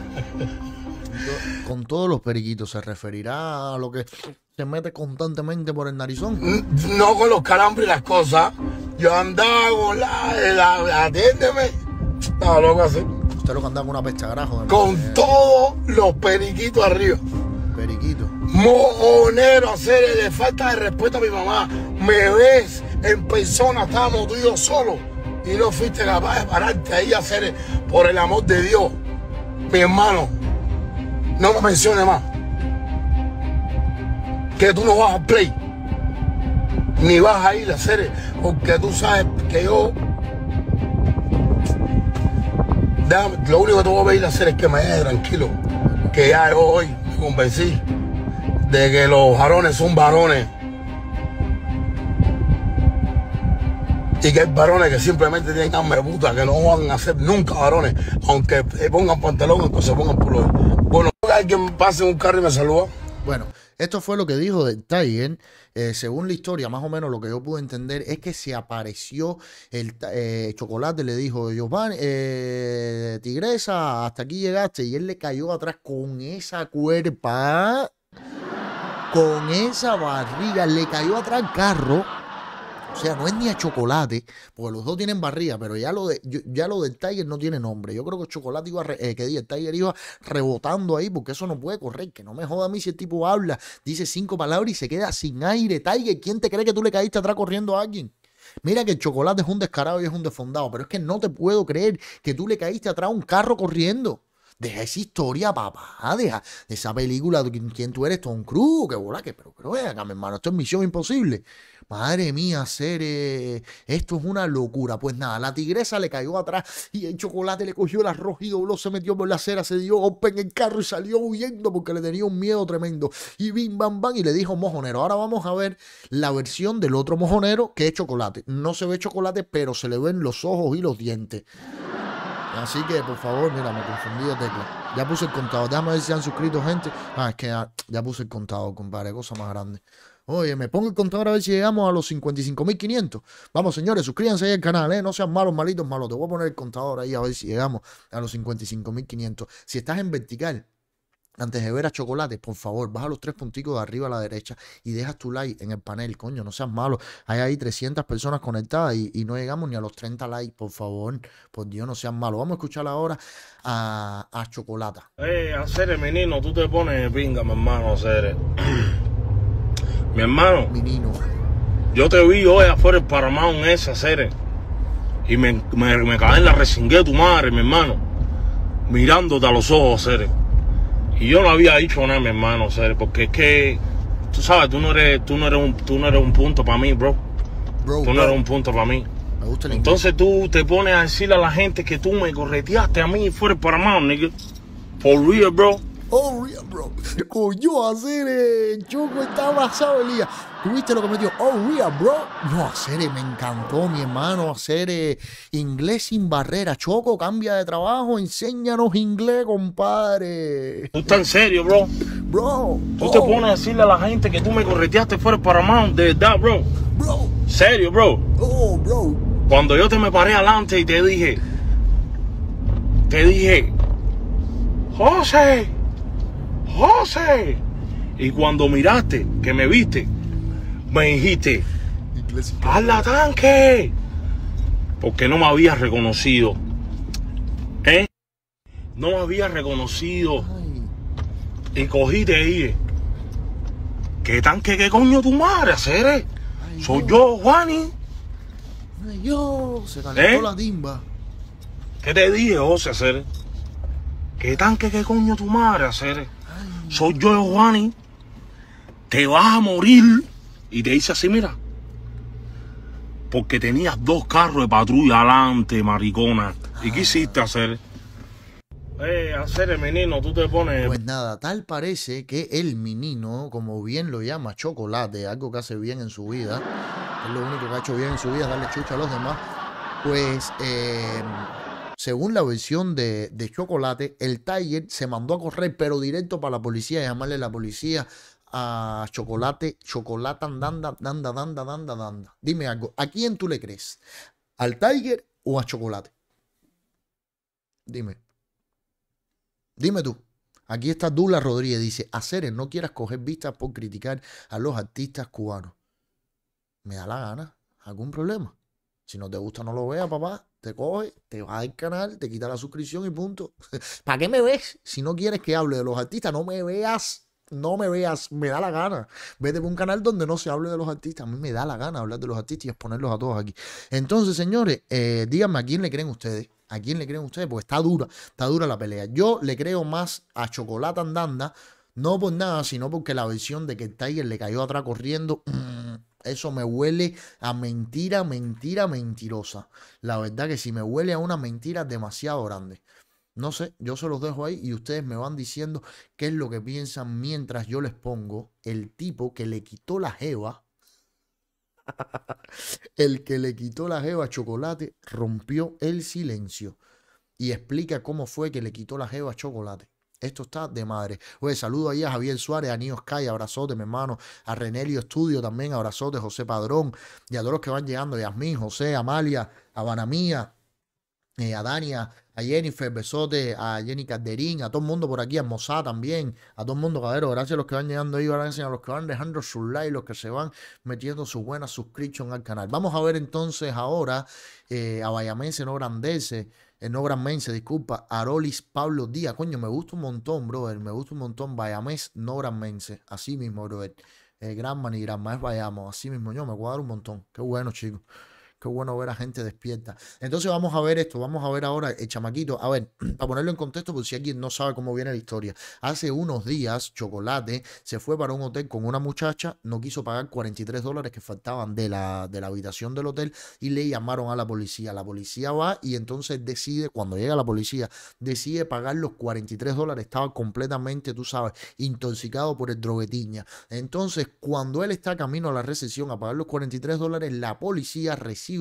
con todos los periquitos se referirá a lo que se mete constantemente por el narizón. No con los calambres y las cosas. Yo andaba con eh, la, Aténdeme Estaba loco así. Usted lo que andaba con una pecha Con eh, todos los periquitos arriba. Periquitos. Mojonero, hacer de falta de respeto a mi mamá. Me ves en persona, estábamos tú y yo solos. Y no fuiste capaz de pararte ahí a hacer, por el amor de Dios. Mi hermano, no me menciones más que tú no vas a play, ni vas a ir a hacer, porque tú sabes que yo. lo único que te voy a pedir a hacer es que me dejes tranquilo, que ya hoy me convencí de que los varones son varones. y que hay varones que simplemente tienen hambre puta, que no van a ser nunca varones, aunque pongan pantalón, aunque se pongan pulo. Bueno, alguien pase un carro y me saluda. Bueno. Esto fue lo que dijo de Tiger. Eh, según la historia, más o menos lo que yo pude entender es que se apareció el eh, chocolate, le dijo Giovanni, eh, Tigresa, hasta aquí llegaste. Y él le cayó atrás con esa cuerpa, con esa barriga, le cayó atrás el carro o sea, no es ni a chocolate, porque los dos tienen barriga, pero ya lo, de, ya lo del Tiger no tiene nombre. Yo creo que chocolate eh, que el Tiger iba rebotando ahí, porque eso no puede correr. Que no me joda a mí si el tipo habla, dice cinco palabras y se queda sin aire. Tiger, ¿quién te cree que tú le caíste atrás corriendo a alguien? Mira que el chocolate es un descarado y es un desfondado, pero es que no te puedo creer que tú le caíste atrás a un carro corriendo. Deja esa historia, papá. Deja de esa película de quién tú eres, Tom Cruise, que bola, que pero que hermano. Esto es misión imposible. Madre mía, hacer eh, esto es una locura. Pues nada, la tigresa le cayó atrás y el chocolate le cogió el arroz y se metió por la acera, se dio golpe en el carro y salió huyendo porque le tenía un miedo tremendo. Y bim, bam, bam, y le dijo mojonero. Ahora vamos a ver la versión del otro mojonero que es chocolate. No se ve chocolate, pero se le ven los ojos y los dientes. Así que, por favor, mira, me confundí de tecla. Ya puse el contador. Déjame ver si han suscrito gente. Ah, es que ya, puse el contador, compadre. Cosa más grande. Oye, me pongo el contador a ver si llegamos a los 55.500. Vamos, señores, suscríbanse ahí al canal, ¿eh? No sean malos, malitos, malos. Te voy a poner el contador ahí a ver si llegamos a los 55.500. Si estás en vertical, antes de ver a Chocolate, por favor, baja los tres punticos de arriba a la derecha y dejas tu like en el panel, coño, no seas malo. Hay ahí 300 personas conectadas y, no llegamos ni a los 30 likes, por favor, por Dios, no seas malo. Vamos a escuchar ahora a, a Chocolate. Eh, hey, menino, tú te pones pinga, mi hermano, Acere. mi hermano. Menino. Yo te vi hoy afuera el Paramount ese, Acere. Y me, me, en la resingué tu madre, mi hermano. Mirándote a los ojos, Acere y yo no había dicho nada, mi hermano, porque es que, tú sabes, tú no eres, tú no eres, un, tú no eres un punto para mí, bro. tú no eres un punto para mí. Me gusta Entonces tú te pones a decirle a la gente que tú me correteaste a mí y fuera para más, nigga. For real, bro. for real, bro. Coño, hacer, eh, Choco está abrazado el ¿Tuviste lo que me dio? Oh, are bro. No, hacer, me encantó, mi hermano. Hacer inglés sin barrera. Choco, cambia de trabajo. Enséñanos inglés, compadre. ¿Tú estás en serio, bro? Bro. ¿Tú te oh. pones a decirle a la gente que tú me correteaste fuera para Paramount? De verdad, bro. Bro. ¿Serio, bro? Oh, bro. Cuando yo te me paré adelante y te dije... Te dije... José. José. Y cuando miraste, que me viste, me dijiste, ¡Hala tanque! Porque no me habías reconocido. ¿Eh? No me habías reconocido. Y cogiste y dije, ¿qué tanque, qué coño tu madre, hacer? Eh? Soy yo, Juani. Yo, se calentó ¿Eh? la timba. ¿Qué te dije, José, hacer? ¿Qué tanque, qué coño tu madre, hacer? Soy yo, Juani. Te vas a morir y te hice así, mira. Porque tenías dos carros de patrulla adelante, maricona. ¿Y qué hiciste hacer? Eh, hacer el menino, tú te pones. Pues nada, tal parece que el menino, como bien lo llama, chocolate, algo que hace bien en su vida, es lo único que ha hecho bien en su vida, darle chucha a los demás. Pues, em, según la versión de, de Chocolate, el Tiger se mandó a correr, pero directo para la policía, llamarle a la policía a chocolate, chocolate andanda, danda, danda, danda, danda. Dime algo, ¿a quién tú le crees? ¿Al Tiger o a chocolate? Dime. Dime tú. Aquí está Dula Rodríguez, dice, Aceres, no quieras coger vistas por criticar a los artistas cubanos. Me da la gana, algún problema. Si no te gusta, no lo veas, papá. Te coge, te va al canal, te quita la suscripción y punto. ¿Para qué me ves? Si no quieres que hable de los artistas, no me veas no me veas, me da la gana. Vete por un canal donde no se hable de los artistas. A mí me da la gana hablar de los artistas y exponerlos a todos aquí. Entonces, señores, eh, díganme a quién le creen ustedes. ¿A quién le creen ustedes? Porque está dura, está dura la pelea. Yo le creo más a Chocolate Andanda, no por nada, sino porque la versión de que el Tiger le cayó atrás corriendo. Mm, eso me huele a mentira, mentira, mentirosa. La verdad que si me huele a una mentira demasiado grande. No sé, yo se los dejo ahí y ustedes me van diciendo qué es lo que piensan mientras yo les pongo el tipo que le quitó la jeva. el que le quitó la jeva Chocolate rompió el silencio y explica cómo fue que le quitó la jeva Chocolate. Esto está de madre. Oye, saludo ahí a Javier Suárez, a Nio Sky, abrazote, mi hermano. A Renelio Estudio también, abrazote, José Padrón. Y a todos los que van llegando, Yasmín, José, Amalia, a Mía, eh, a Dania, a Jennifer, besote, a Jenny Calderín, a todo el mundo por aquí, a Mozá también, a todo el mundo, cabrero, gracias a los que van llegando ahí, gracias a los que van dejando sus likes, los que se van metiendo su buena suscripción al canal. Vamos a ver entonces ahora eh, a Bayamense, no Grandese, eh, no no Granmense, disculpa, Arolis Pablo Díaz, coño, me gusta un montón, brother, me gusta un montón, Bayamés, no Granmense, así mismo, brother. Granman y Granma es Bayamo, así mismo, yo me cuadro un montón, qué bueno, chicos. Qué bueno ver a gente despierta. Entonces vamos a ver esto, vamos a ver ahora el chamaquito. A ver, para ponerlo en contexto, por si alguien no sabe cómo viene la historia. Hace unos días, Chocolate se fue para un hotel con una muchacha, no quiso pagar 43 dólares que faltaban de la, de la habitación del hotel y le llamaron a la policía. La policía va y entonces decide, cuando llega la policía, decide pagar los 43 dólares. Estaba completamente, tú sabes, intoxicado por el droguetiña. Entonces, cuando él está camino a la recesión a pagar los 43 dólares, la policía recibe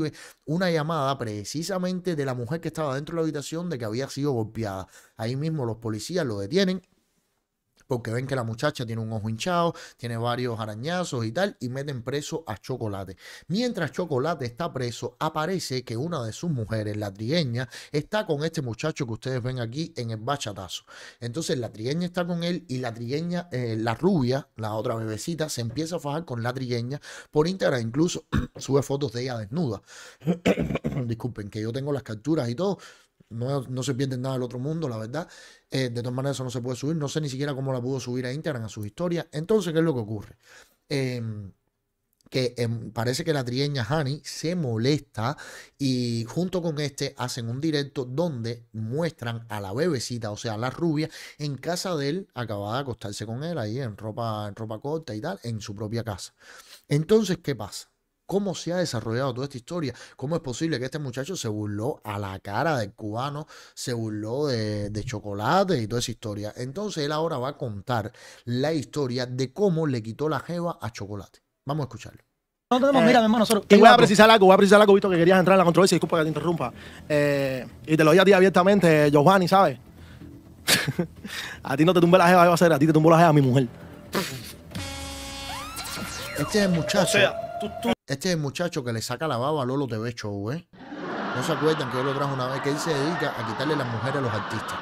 una llamada precisamente de la mujer que estaba dentro de la habitación de que había sido golpeada. Ahí mismo los policías lo detienen porque ven que la muchacha tiene un ojo hinchado, tiene varios arañazos y tal, y meten preso a Chocolate. Mientras Chocolate está preso, aparece que una de sus mujeres, la trigueña, está con este muchacho que ustedes ven aquí en el bachatazo. Entonces la trigueña está con él y la trigueña, eh, la rubia, la otra bebecita, se empieza a fajar con la trigueña por Instagram, incluso sube fotos de ella desnuda. Disculpen, que yo tengo las capturas y todo. No, se pierde nada del otro mundo, la verdad. Eh, de todas maneras, eso no se puede subir. No sé ni siquiera cómo la pudo subir a Instagram, a su historia Entonces, ¿qué es lo que ocurre? Em, que em, parece que la trieña Hani se molesta y junto con este hacen un directo donde muestran a la bebecita, o sea, a la rubia, en casa de él, acabada de acostarse con él ahí en ropa, en ropa corta y tal, en su propia casa. Entonces, ¿qué pasa? cómo se ha desarrollado toda esta historia, cómo es posible que este muchacho se burló a la cara del cubano, se burló de, chocolate y toda esa historia. Entonces él ahora va a contar la historia de cómo le quitó la jeva a chocolate. Vamos a escucharlo. No tenemos, eh, mira, mi hermano, nosotros. Y voy a precisar algo, voy a precisar algo, visto que querías entrar en la controversia, disculpa que te interrumpa. Eh, y te lo voy a ti abiertamente, Giovanni, ¿sabes? a ti no te tumbé la jeva, va a ser, a ti te tumbó la jeva mi mujer. Este es el muchacho. O sea, este es el muchacho que le saca la baba a Lolo TV Show, ¿eh? No se acuerdan que yo lo trajo una vez que él se dedica a quitarle las mujeres a los artistas.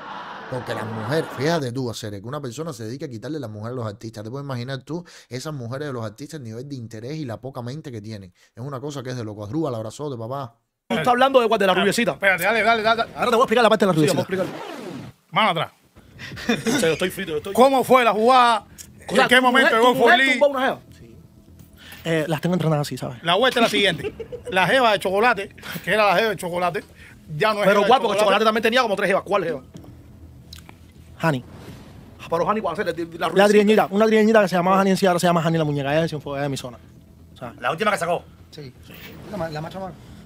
Porque las mujeres, fíjate tú, hacer que una persona se dedica a quitarle las mujeres a los artistas. Te puedes imaginar tú esas mujeres de los artistas, el nivel de interés y la poca mente que tienen. Es una cosa que es de loco. Rúa, el abrazo de papá. Tú estás hablando de, de la rubiecita. Espérate, dale, dale, dale. Ahora te voy a explicar la parte de la rubiecita. Sí, Mano atrás. yo estoy frito, estoy... ¿Cómo fue la jugada? ¿En qué momento llegó Forlí? Eh, las tengo entrenadas así, ¿sabes? La vuelta es la siguiente. la jeva de chocolate, que era la jeva de chocolate, ya no es Pero jeva cuál, porque chocolate. también tenía como tres jevas. ¿Cuál jeva? Hani. Ah, pero Hani, ¿cuál es? la La una trieñita que se llamaba Hani en sí, ahora se llama Hani la muñeca, Esa es de mi zona. La última que sacó. Sí. La, macha la más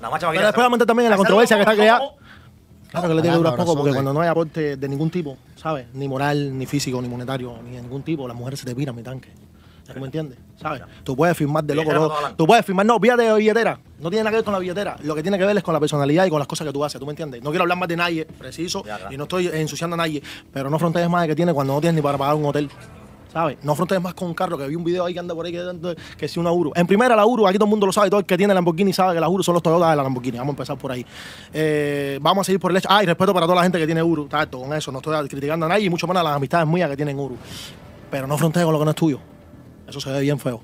La macha Pero después también en la controversia que está creada. Claro que le tiene que durar poco, porque cuando no hay aporte de ningún tipo, ¿sabes? Ni moral, ni físico, ni monetario, ni de ningún tipo, las mujeres se te piran mi tanque. ¿Tú me entiendes? ¿Sabes? Tú puedes firmar de loco. Tú puedes firmar, no, vía de billetera. No tiene nada que ver con la billetera. Lo que tiene que ver es con la personalidad y con las cosas que tú haces. ¿Tú me entiendes? No quiero hablar más de nadie, preciso, y no estoy ensuciando a nadie, pero no frontees más de que tiene cuando no tienes ni para pagar un hotel. ¿sabes? No frontees más con un carro, que vi un video ahí que anda por ahí que, que si una Uru. En primera, la Uru, aquí todo el mundo lo sabe, todo el que tiene Lamborghini sabe que la Uru son los Toyota de la Lamborghini. Vamos a empezar por ahí. Eh, vamos a seguir por el hecho. Ah, y respeto para toda la gente que tiene Uru, con eso, no estoy criticando a nadie y mucho menos a las amistades mías que tienen Uru. Pero no frontees con lo que no es tuyo. Eso se ve bien feo.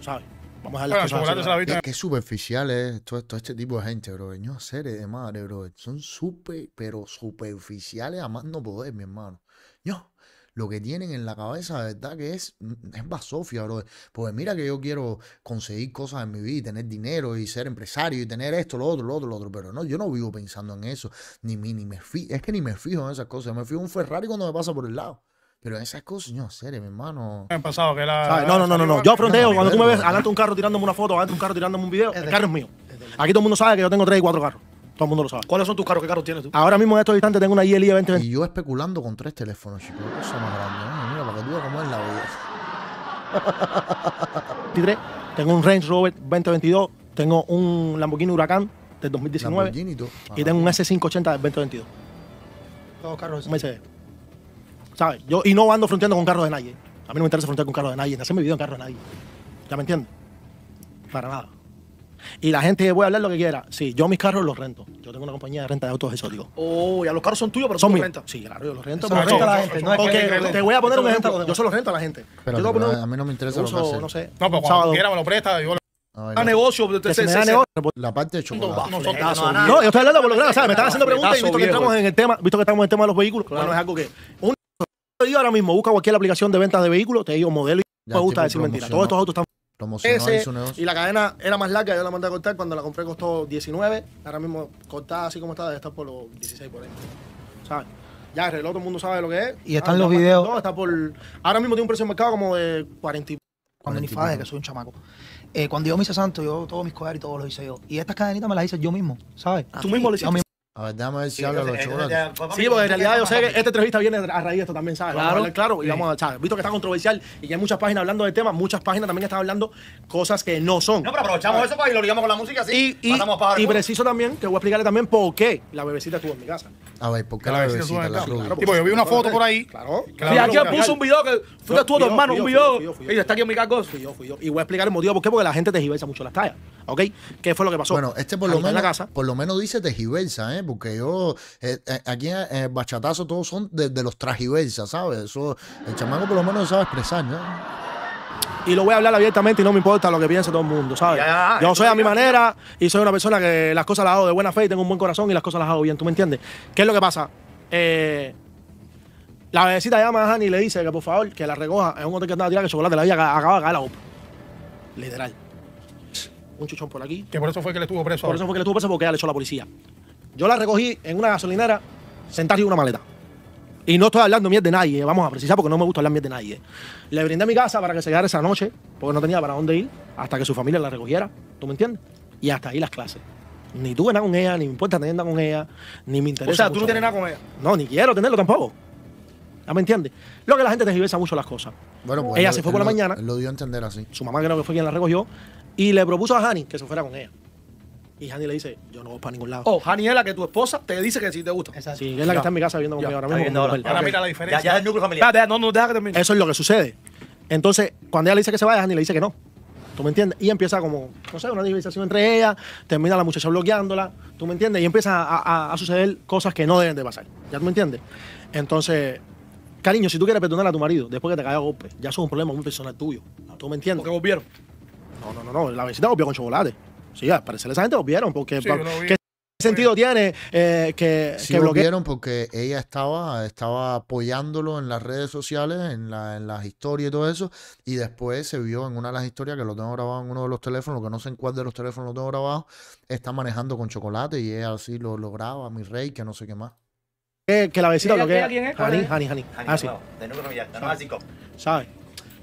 ¿Sabes? Vamos a las cosas. Es que superficiales, eh. todo, todo, este tipo de gente, bro. No seres de madre, bro. Son súper, pero superficiales a más no poder, mi hermano. Yo, lo que tienen en la cabeza, de verdad, que es, es basofia, bro. Pues mira que yo quiero conseguir cosas en mi vida, y tener dinero y ser empresario y tener esto, lo otro, lo otro, lo otro. Pero no, yo no vivo pensando en eso. Ni, ni me fijo, es que ni me fijo en esas cosas. Me fijo en un Ferrari cuando me pasa por el lado. Pero esas cosas, no, serio, mi hermano. han pasado que la, No, no, no, no, Yo fronteo cuando tú me ves adelante un carro tirándome una foto, adelante un carro tirándome un video. El carro es mío. Aquí todo el mundo sabe que yo tengo tres y cuatro carros. Todo el mundo lo sabe. ¿Cuáles son tus carros? ¿Qué carros tienes tú? Ahora mismo en estos instantes tengo una ILI 2020. Y yo especulando con tres teléfonos, chicos. Qué cosa más grande. Mira, para que tú veas cómo es la vida. Tengo un Range Rover 2022. Tengo un Lamborghini Huracán del 2019. Lamborghini, y, y tengo un ah. S580 del 2022. Todos carros. Un Mercedes. Yo, y no ando fronteando con carros de nadie. A mí no me interesa frontear con carros de nadie, ni hacer mi vida en carros de nadie. ¿Ya me entiendes? Para nada. Y la gente voy a hablar lo que quiera. Sí, yo mis carros los rento. Yo tengo una compañía de renta de autos exóticos. Oh, ya los carros son tuyos, pero son tú los Sí, claro, yo los rento. los renta la gente, no te voy a poner un ejemplo. Yo solo los rento a la gente. a mí no me interesa lo no sé, No, pero pues cuando quiera me lo presta, yo A negocio, pues, La parte de chocolate. no, yo estoy hablando por lo Me están haciendo preguntas y visto que estamos en el tema, visto que estamos en el tema de los vehículos, pues, no es algo que ahora mismo, busca cualquier aplicación de ventas de vehículos, te digo modelo y me gusta decir mentira. Todos estos autos están y la cadena era más larga, yo la mandé a cortar. Cuando la compré costó 19. Ahora mismo cortada así como está debe estar por los 16 por ahí. ¿Sabes? Ya el otro mundo sabe lo que es. Y están ah, los videos. ahora mismo tiene un precio de mercado como de 40 Cuando ni fade, que soy un chamaco. Eh, cuando yo me hice santo, yo todos mis cuadros y todos los hice yo. Y estas cadenitas me las hice yo mismo, ¿sabes? Tú mismo lo hiciste. A ver, déjame ver si de los chocolates. Sí, porque en realidad yo sé que este entrevista viene a raíz de esto también, ¿sabes? Claro, hablar, claro. Y vamos a, echar. Visto que está controversial y que hay muchas páginas hablando de temas, muchas páginas también están hablando cosas que no son. No, pero aprovechamos eso para pues, y lo ligamos con la música, así. Y, y preciso también, que voy a explicarle también por qué la bebecita estuvo en mi casa. A ver, ¿por qué la, bebecita bebecita? en la claro, y porque yo vi una foto por ahí. Claro. y aquí puso un video que fuiste tú, tu hermano, un video. Y está aquí en mi cargo. Fui yo, fui yo. Y voy a explicar el motivo por qué, porque la gente te mucho las tallas. ¿Ok? ¿Qué fue lo que pasó? Bueno, este por lo menos. Por lo menos dice te ¿eh? porque yo, eh, eh, aquí en eh, bachatazo todos son de, los tragiversas, ¿sabes? Eso, el chamaco por lo menos sabe expresar, ¿no? Y lo voy a hablar abiertamente y no me importa lo que piense todo el mundo, ¿sabes? yo soy a mi manera y soy una persona que las cosas las hago de buena fe y tengo un buen corazón y las cosas las hago bien, ¿tú me entiendes? ¿Qué es lo que pasa? la bebecita llama a Hanny y le dice que por favor que la recoja es un hotel que estaba tirando que chocolate la vida acaba de caer la Literal. Un chuchón por aquí. Que por eso fue que le estuvo preso. Por eso fue que le estuvo preso porque ya le echó la policía. Yo la recogí en una gasolinera, sentada en una maleta. Y no estoy hablando miedo de nadie, vamos a precisar porque no me gusta hablar mierda de nadie. Le brindé mi casa para que se quedara esa noche, porque no tenía para dónde ir, hasta que su familia la recogiera, ¿tú me entiendes? Y hasta ahí las clases. Ni tuve nada con ella, ni me importa tener nada con ella, ni me interesa. O sea, tú no tienes nada con ella. No, ni quiero tenerlo tampoco. ¿Ya me entiendes? Lo que la gente desgiversa mucho las cosas. Bueno, pues ella se fue por la mañana. Lo dio a entender así. Su mamá creo que fue quien la recogió y le propuso a Hani que se fuera con ella. Y Jani le dice, yo no voy para ningún lado. Oh, Hani es la que tu esposa te dice que sí te gusta. Exacto. Sí, es la que está en mi casa viendo conmigo ahora mismo. ahora. mira la diferencia. Ya, es el núcleo familiar. no, no, deja que Eso es lo que sucede. Entonces, cuando ella le dice que se vaya, Hani le dice que no. ¿Tú me entiendes? Y empieza como, no sé, una divisación entre ellas, termina la muchacha bloqueándola, ¿tú me entiendes? Y empieza a, suceder cosas que no deben de pasar, ¿ya tú me entiendes? Entonces, cariño, si tú quieres perdonar a tu marido después que te caiga golpe, ya eso es un problema muy personal tuyo, ¿tú me entiendes? ¿Qué volvieron. No, no, no, no, la vecina volvió con chocolate. Sí, al parecer esa gente vieron porque... ¿Qué sentido tiene eh, que, sí que vieron porque ella estaba, estaba apoyándolo en las redes sociales, en, las historias y todo eso, y después se vio en una de las historias que lo tengo grabado en uno de los teléfonos, lo que no sé en cuál de los teléfonos lo tengo grabado, está manejando con chocolate y así lo, graba, mi rey, que no sé qué más. Que, la vecina que? ¿Quién es? Jani, Jani Hani.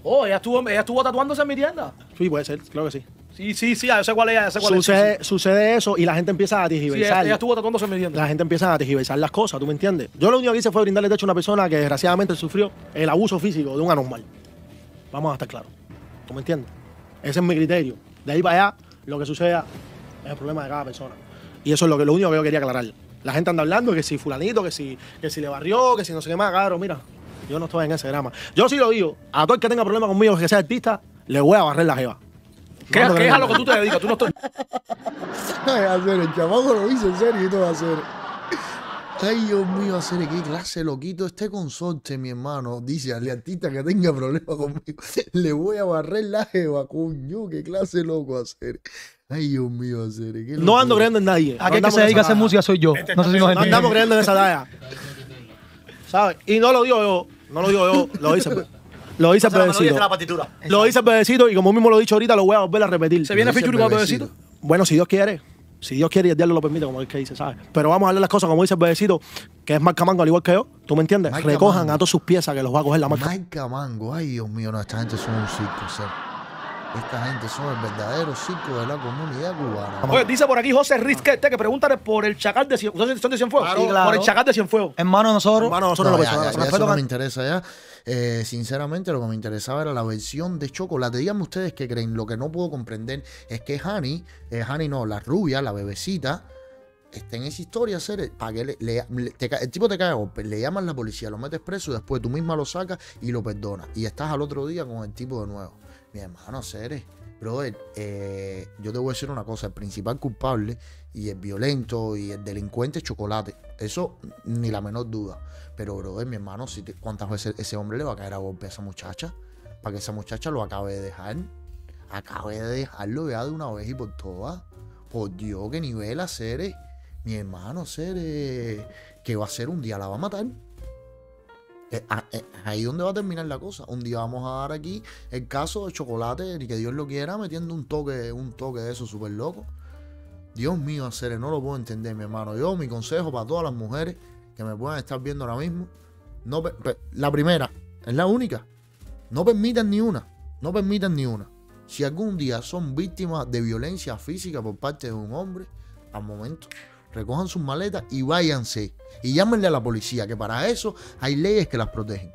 Oh, ella estuvo, ella estuvo tatuándose en mi tienda. Sí, puede ser, claro que sí. Sí, sí, sí, yo sé cuál es, cuál es. Sucede, sucede eso y la gente empieza a digiversar. Sí, estuvo ¿me La gente empieza a digiversar las cosas, ¿tú me entiendes? Yo lo único que hice fue brindarle techo a una persona que desgraciadamente sufrió el abuso físico de un anormal. Vamos a estar claros. ¿Tú me entiendes? Ese es mi criterio. De ahí para allá, lo que suceda es el problema de cada persona. Y eso es lo, que, lo único que yo quería aclarar. La gente anda hablando que si fulanito, que si, que si le barrió, que si no sé qué más, claro, mira, yo no estoy en ese drama. Yo sí lo digo, a todo el que tenga problemas conmigo, que sea artista, le voy a barrer la jeva. ¿Qué, es a lo que tú te dedicas? Tú no estás. hacer, el chamaco lo dice en serio y todo a hacer. Ay, Dios mío, hacer qué clase loquito este consorte, mi hermano. Dice al artista que tenga problemas conmigo, le voy a barrer la jeva, coño, qué clase loco hacer. Ay, Dios mío, hacer qué No ando creyendo en nadie. Aquel que se dedica a hacer música soy yo. Este no andamos creyendo en esa daya. ¿Sabes? Y no lo digo yo, no lo digo yo, lo dice. Pues. Lo dice el bebecito. Lo dice el bebecito y como mismo lo he dicho ahorita, lo voy a volver a repetir. ¿Se viene el featuring con Bebecito? Bueno, si Dios quiere. Si Dios quiere y el diablo lo permite, como es que dice, ¿sabes? Pero vamos a darle las cosas, como dice el bebecito, que es marca camango al igual que yo. ¿Tú me entiendes? Recojan a todos sus piezas que los va a coger la marca. Marcamango, ay Dios mío, no, esta gente son un circo, Esta gente son el verdadero circo de la comunidad cubana. Oye, dice por aquí José Rizquete este, que pregúntale por el chacal de Cienfuegos. ¿Ustedes son de Cienfuegos? Sí, claro. Por el chacal de Cienfuegos. Hermano, nosotros. Hermano, nosotros No, lo ya, ya, ya, eso no me interesa ya. Eh, sinceramente, lo que me interesaba era la versión de chocolate. Díganme ustedes que creen. Lo que no puedo comprender es que Hani, eh, no, la rubia, la bebecita, está en esa historia, ser para que el tipo te cae golpe, le llamas a la policía, lo metes preso, después tú misma lo sacas y lo perdonas. Y estás al otro día con el tipo de nuevo. Mi hermano, Ceres, brother, eh, yo te voy a decir una cosa, el principal culpable y el violento y el delincuente es chocolate. Eso ni la menor duda. Pero, brother, mi hermano, si ¿cuántas veces ese hombre le va a caer a golpe a esa muchacha? Para que esa muchacha lo acabe de dejar. Acabe de dejarlo ya de una vez y por todas. Por Dios, qué nivel hacer Mi hermano, Ceres, que va a ser un día la va a matar. Eh, ah, eh, ahí donde va a terminar la cosa. Un día vamos a dar aquí el caso de chocolate, ni que Dios lo quiera, metiendo un toque, un toque de eso súper loco. Dios mío, hacer no lo puedo entender, mi hermano. Yo, mi consejo para todas las mujeres que me puedan estar viendo ahora mismo, no, la primera, es la única. No permitan ni una, no permitan ni una. Si algún día son víctimas de violencia física por parte de un hombre, al momento recojan sus maletas y váyanse. Y llámenle a la policía, que para eso hay leyes que las protegen.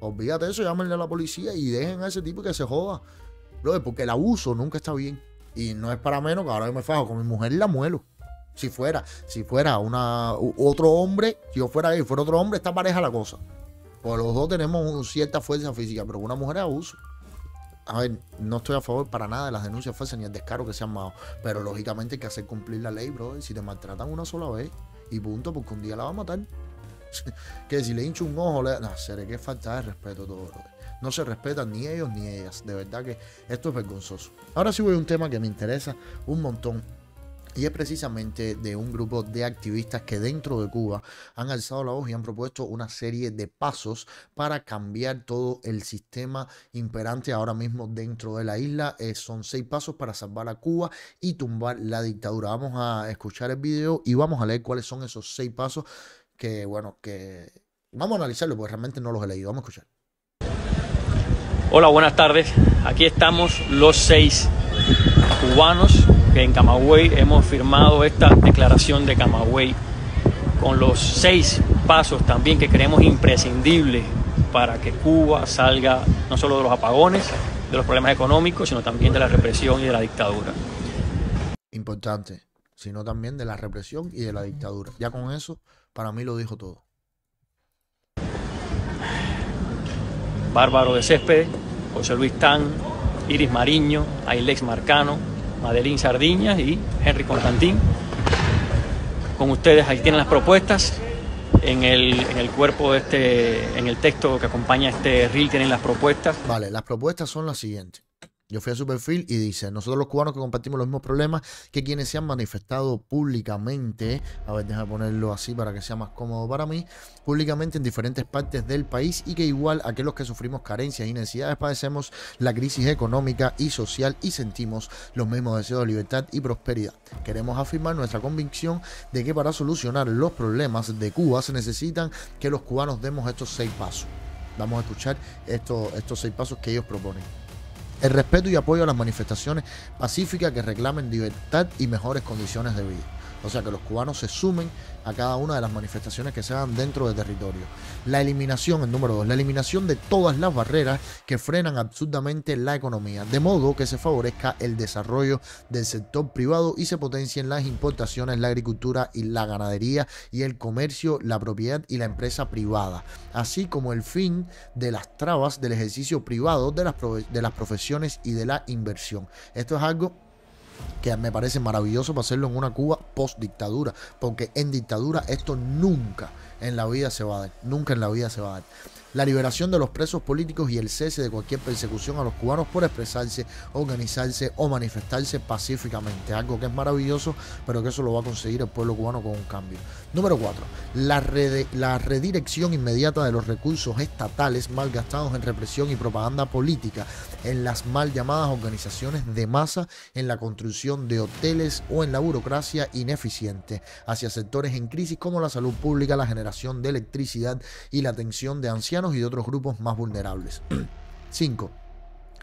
Olvídate eso, llámenle a la policía y dejen a ese tipo que se joda. Porque el abuso nunca está bien. Y no es para menos que ahora yo me fajo con mi mujer y la muelo. Si fuera, si fuera una, otro hombre, si yo fuera él, fuera otro hombre, está pareja la cosa. Pues los dos tenemos cierta fuerza física, pero una mujer abuso. A ver, no estoy a favor para nada de las denuncias falsas ni el descaro que se han dado. Pero lógicamente hay que hacer cumplir la ley, bro. Si te maltratan una sola vez, y punto, porque un día la va a matar. que si le hincho un ojo, le... no, seré que falta de respeto todo, bro. No se respetan ni ellos ni ellas. De verdad que esto es vergonzoso. Ahora sí voy a un tema que me interesa un montón y es precisamente de un grupo de activistas que dentro de Cuba han alzado la voz y han propuesto una serie de pasos para cambiar todo el sistema imperante ahora mismo dentro de la isla. Eh, son seis pasos para salvar a Cuba y tumbar la dictadura. Vamos a escuchar el video y vamos a leer cuáles son esos seis pasos que, bueno, que vamos a analizarlo porque realmente no los he leído. Vamos a escuchar. Hola, buenas tardes. Aquí estamos los seis cubanos que en Camagüey hemos firmado esta declaración de Camagüey con los seis pasos también que creemos imprescindibles para que Cuba salga no solo de los apagones, de los problemas económicos, sino también de la represión y de la dictadura. Importante, sino también de la represión y de la dictadura. Ya con eso, para mí lo dijo todo. Bárbaro de Césped José Luis Tan, Iris Mariño, Ailex Marcano, Madeline Sardiñas y Henry Constantín. Con ustedes ahí tienen las propuestas. En el, cuerpo de este, en el texto que acompaña este reel tienen las propuestas. Vale, las propuestas son las siguientes. Yo fui a su perfil y dice, nosotros los cubanos que compartimos los mismos problemas que quienes se han manifestado públicamente, a ver, déjame ponerlo así para que sea más cómodo para mí, públicamente en diferentes partes del país y que igual aquellos que que sufrimos carencias y necesidades padecemos la crisis económica y social y sentimos los mismos deseos de libertad y prosperidad. Queremos afirmar nuestra convicción de que para solucionar los problemas de Cuba se necesitan que los cubanos demos estos seis pasos. Vamos a escuchar estos, estos seis pasos que ellos proponen el respeto y apoyo a las manifestaciones pacíficas que reclamen libertad y mejores condiciones de vida. O sea, que los cubanos se sumen a cada una de las manifestaciones que se hagan dentro del territorio. La eliminación, el número dos, la eliminación de todas las barreras que frenan absurdamente la economía, de modo que se favorezca el desarrollo del sector privado y se potencien las importaciones, la agricultura y la ganadería y el comercio, la propiedad y la empresa privada, así como el fin de las trabas del ejercicio privado de las, de las profesiones y de la inversión. Esto es algo que me parece maravilloso para hacerlo en una Cuba post dictadura, porque en dictadura esto nunca en la vida se va a dar, nunca en la vida se va a dar. La liberación de los presos políticos y el cese de cualquier persecución a los cubanos por expresarse, organizarse o manifestarse pacíficamente, algo que es maravilloso, pero que eso lo va a conseguir el pueblo cubano con un cambio. Número 4. La, la, redirección inmediata de los recursos estatales mal gastados en represión y propaganda política en las mal llamadas organizaciones de masa, en la construcción de hoteles o en la burocracia ineficiente hacia sectores en crisis como la salud pública, la generación de electricidad y la atención de ancianos y de otros grupos más vulnerables. 5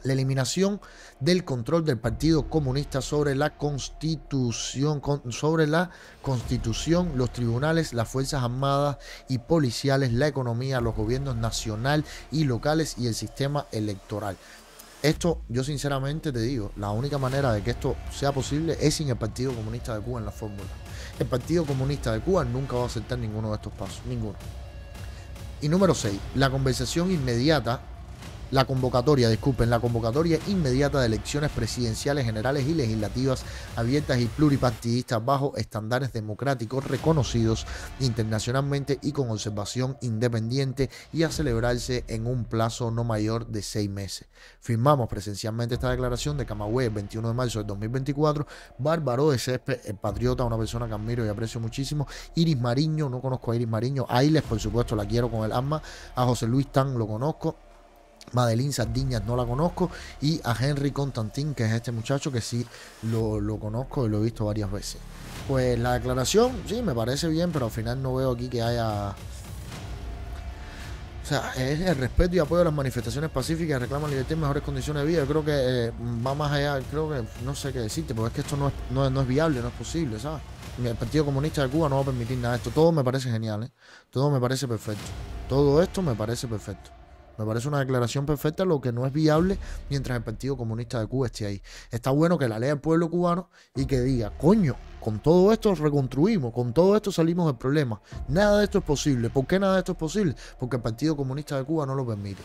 la eliminación del control del Partido Comunista sobre la Constitución, sobre la Constitución, los tribunales, las fuerzas armadas y policiales, la economía, los gobiernos nacional y locales y el sistema electoral. Esto, yo sinceramente te digo, la única manera de que esto sea posible es sin el Partido Comunista de Cuba en la fórmula. El Partido Comunista de Cuba nunca va a aceptar ninguno de estos pasos, ninguno. Y número 6, la conversación inmediata la convocatoria, disculpen, la convocatoria inmediata de elecciones presidenciales, generales y legislativas abiertas y pluripartidistas bajo estándares democráticos reconocidos internacionalmente y con observación independiente y a celebrarse en un plazo no mayor de seis meses. Firmamos presencialmente esta declaración de Camagüey 21 de marzo de 2024. Bárbaro de el eh, patriota, una persona que admiro y aprecio muchísimo. Iris Mariño, no conozco a Iris Mariño. Ailes, por supuesto, la quiero con el alma. A José Luis Tan lo conozco Madeline Sardiñas no la conozco. Y a Henry Constantín, que es este muchacho que sí lo, conozco y lo he visto varias veces. Pues la declaración, sí, me parece bien, pero al final no veo aquí que haya. O sea, es el respeto y apoyo a las manifestaciones pacíficas, reclaman libertad y mejores condiciones de vida. Yo creo que eh, va más allá, creo que no sé qué decirte, porque es que esto no es, no, no es viable, no es posible, ¿sabes? El Partido Comunista de Cuba no va a permitir nada de esto. Todo me parece genial, ¿eh? Todo me parece perfecto. Todo esto me parece perfecto. Me parece una declaración perfecta, lo que no es viable mientras el Partido Comunista de Cuba esté ahí. Está bueno que la lea el pueblo cubano y que diga, coño, con todo esto reconstruimos, con todo esto salimos del problema. Nada de esto es posible. ¿Por qué nada de esto es posible? Porque el Partido Comunista de Cuba no lo permite.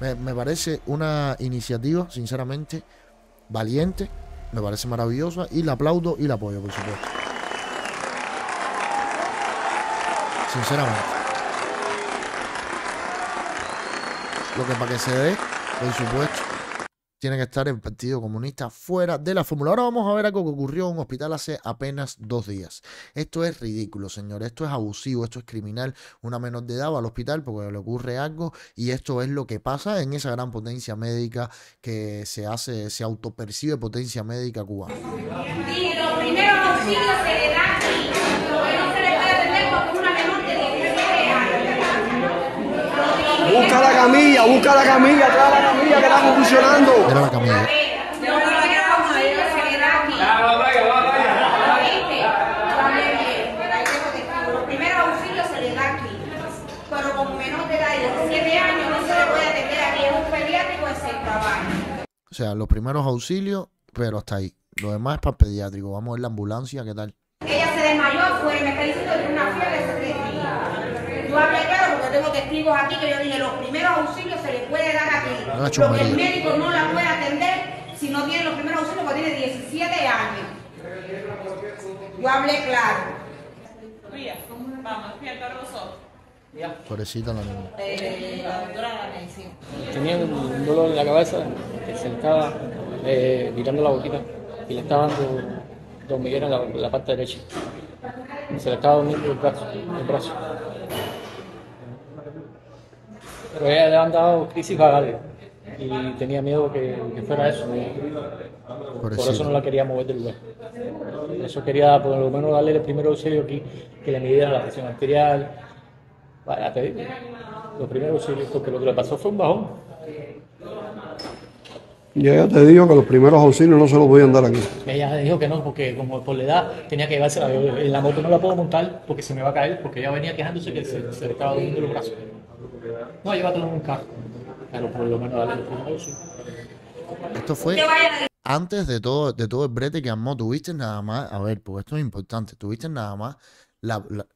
Me, parece una iniciativa, sinceramente, valiente, me parece maravillosa y la aplaudo y la apoyo, por supuesto. Sinceramente. Lo que para que se dé, por supuesto, tiene que estar el Partido Comunista fuera de la fórmula. Ahora vamos a ver algo que ocurrió en un hospital hace apenas dos días. Esto es ridículo, señor. Esto es abusivo, esto es criminal. Una menor de edad va al hospital porque le ocurre algo y esto es lo que pasa en esa gran potencia médica que se hace, se autopercibe potencia médica cubana. Busca la camilla, busca la camilla, trae la camilla que está funcionando. A la camilla. No, no, no, no. Los se le da aquí. va, va, va. ¿Lo viste? Ahí tengo teclado. Los primeros auxilios se le da aquí. Pero como menos de edad, 7 años no se le puede atender aquí. Es un pediátrico, es trabajo. O sea, los primeros auxilios, pero hasta ahí. Lo demás es para pediátrico. Vamos a ver la ambulancia, ¿qué tal? Ella se desmayó afuera, me está diciendo que tiene una fiebre aquí que yo dije, los primeros auxilios se les puede dar aquí. Porque ah, el médico no la puede atender si no tiene los primeros auxilios porque tiene 17 años. Yo hablé claro. Vamos, Pobrecita la niña. Eh, Tenía un dolor en la cabeza, que se le estaba mirando eh, la boquita y le estaba dando en la, parte derecha. Se le estaba durmiendo brazo. El brazo. Pero ella han dado crisis vagales y tenía miedo que, fuera eso. Por, eso no la quería mover del lugar. Por eso quería por lo menos darle el primer auxilio aquí, que le midiera la presión arterial. Vaya, te digo, los primeros auxilios, porque lo que le pasó fue un bajón. Y ya te digo que los primeros auxilios no se los voy a andar aquí. Ella dijo que no, porque como por la edad tenía que llevarse en la moto no la puedo montar porque se me va a caer, porque ella venía quejándose que se, le estaba durmiendo los brazos. No, a tener un casco. Pero por lo menos dale Esto fue antes de todo, de todo el brete que armó. Tuviste nada más, a ver, porque esto es importante, tuviste nada más la, la,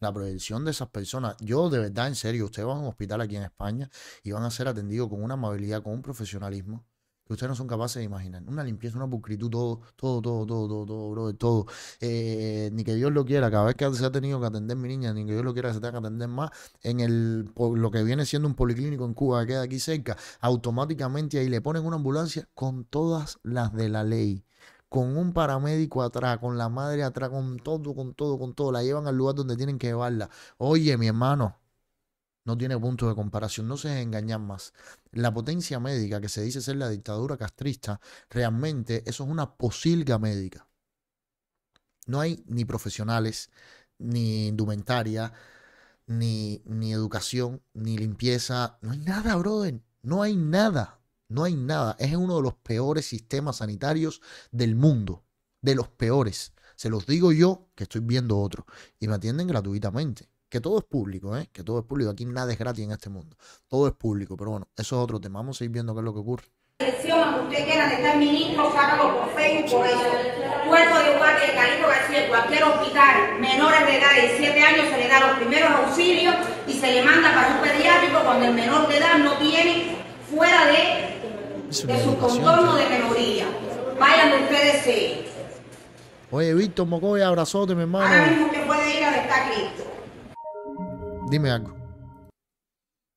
la proyección de esas personas. Yo de verdad, en serio, ustedes van a un hospital aquí en España y van a ser atendidos con una amabilidad, con un profesionalismo que ustedes no son capaces de imaginar. Una limpieza, una pulcritud, todo, todo, todo, todo, todo, todo, bro todo. Eh, ni que Dios lo quiera, cada vez que se ha tenido que atender mi niña, ni que Dios lo quiera se tenga que atender más, en el lo que viene siendo un policlínico en Cuba que queda aquí cerca, automáticamente ahí le ponen una ambulancia con todas las de la ley con un paramédico atrás, con la madre atrás, con todo, con todo, con todo. La llevan al lugar donde tienen que llevarla. Oye, mi hermano, no tiene punto de comparación, no se engañan más. La potencia médica que se dice ser la dictadura castrista, realmente eso es una posilga médica. No hay ni profesionales, ni indumentaria, ni, ni educación, ni limpieza. No hay nada, brother. No hay nada. No hay nada. Es uno de los peores sistemas sanitarios del mundo. De los peores. Se los digo yo que estoy viendo otro. Y me atienden gratuitamente que todo es público, ¿eh? que todo es público. Aquí nada es gratis en este mundo. Todo es público, pero bueno, eso es otro tema. Vamos a ir viendo qué es lo que ocurre. Elección, aunque usted quiera de estar ministro, sácalo por Facebook, por ello. Cuerpo de guardia de García, cualquier hospital, menores de edad de 17 años, se le da los primeros auxilios y se le manda para un pediátrico cuando el menor de edad no tiene fuera de, de su contorno ¿eh? de menoría. Vayan ustedes. Sí. Oye, Víctor Mocoy, abrazote, mi hermano. Ahora mismo que puede ir a destacar está Cristo. Dime algo.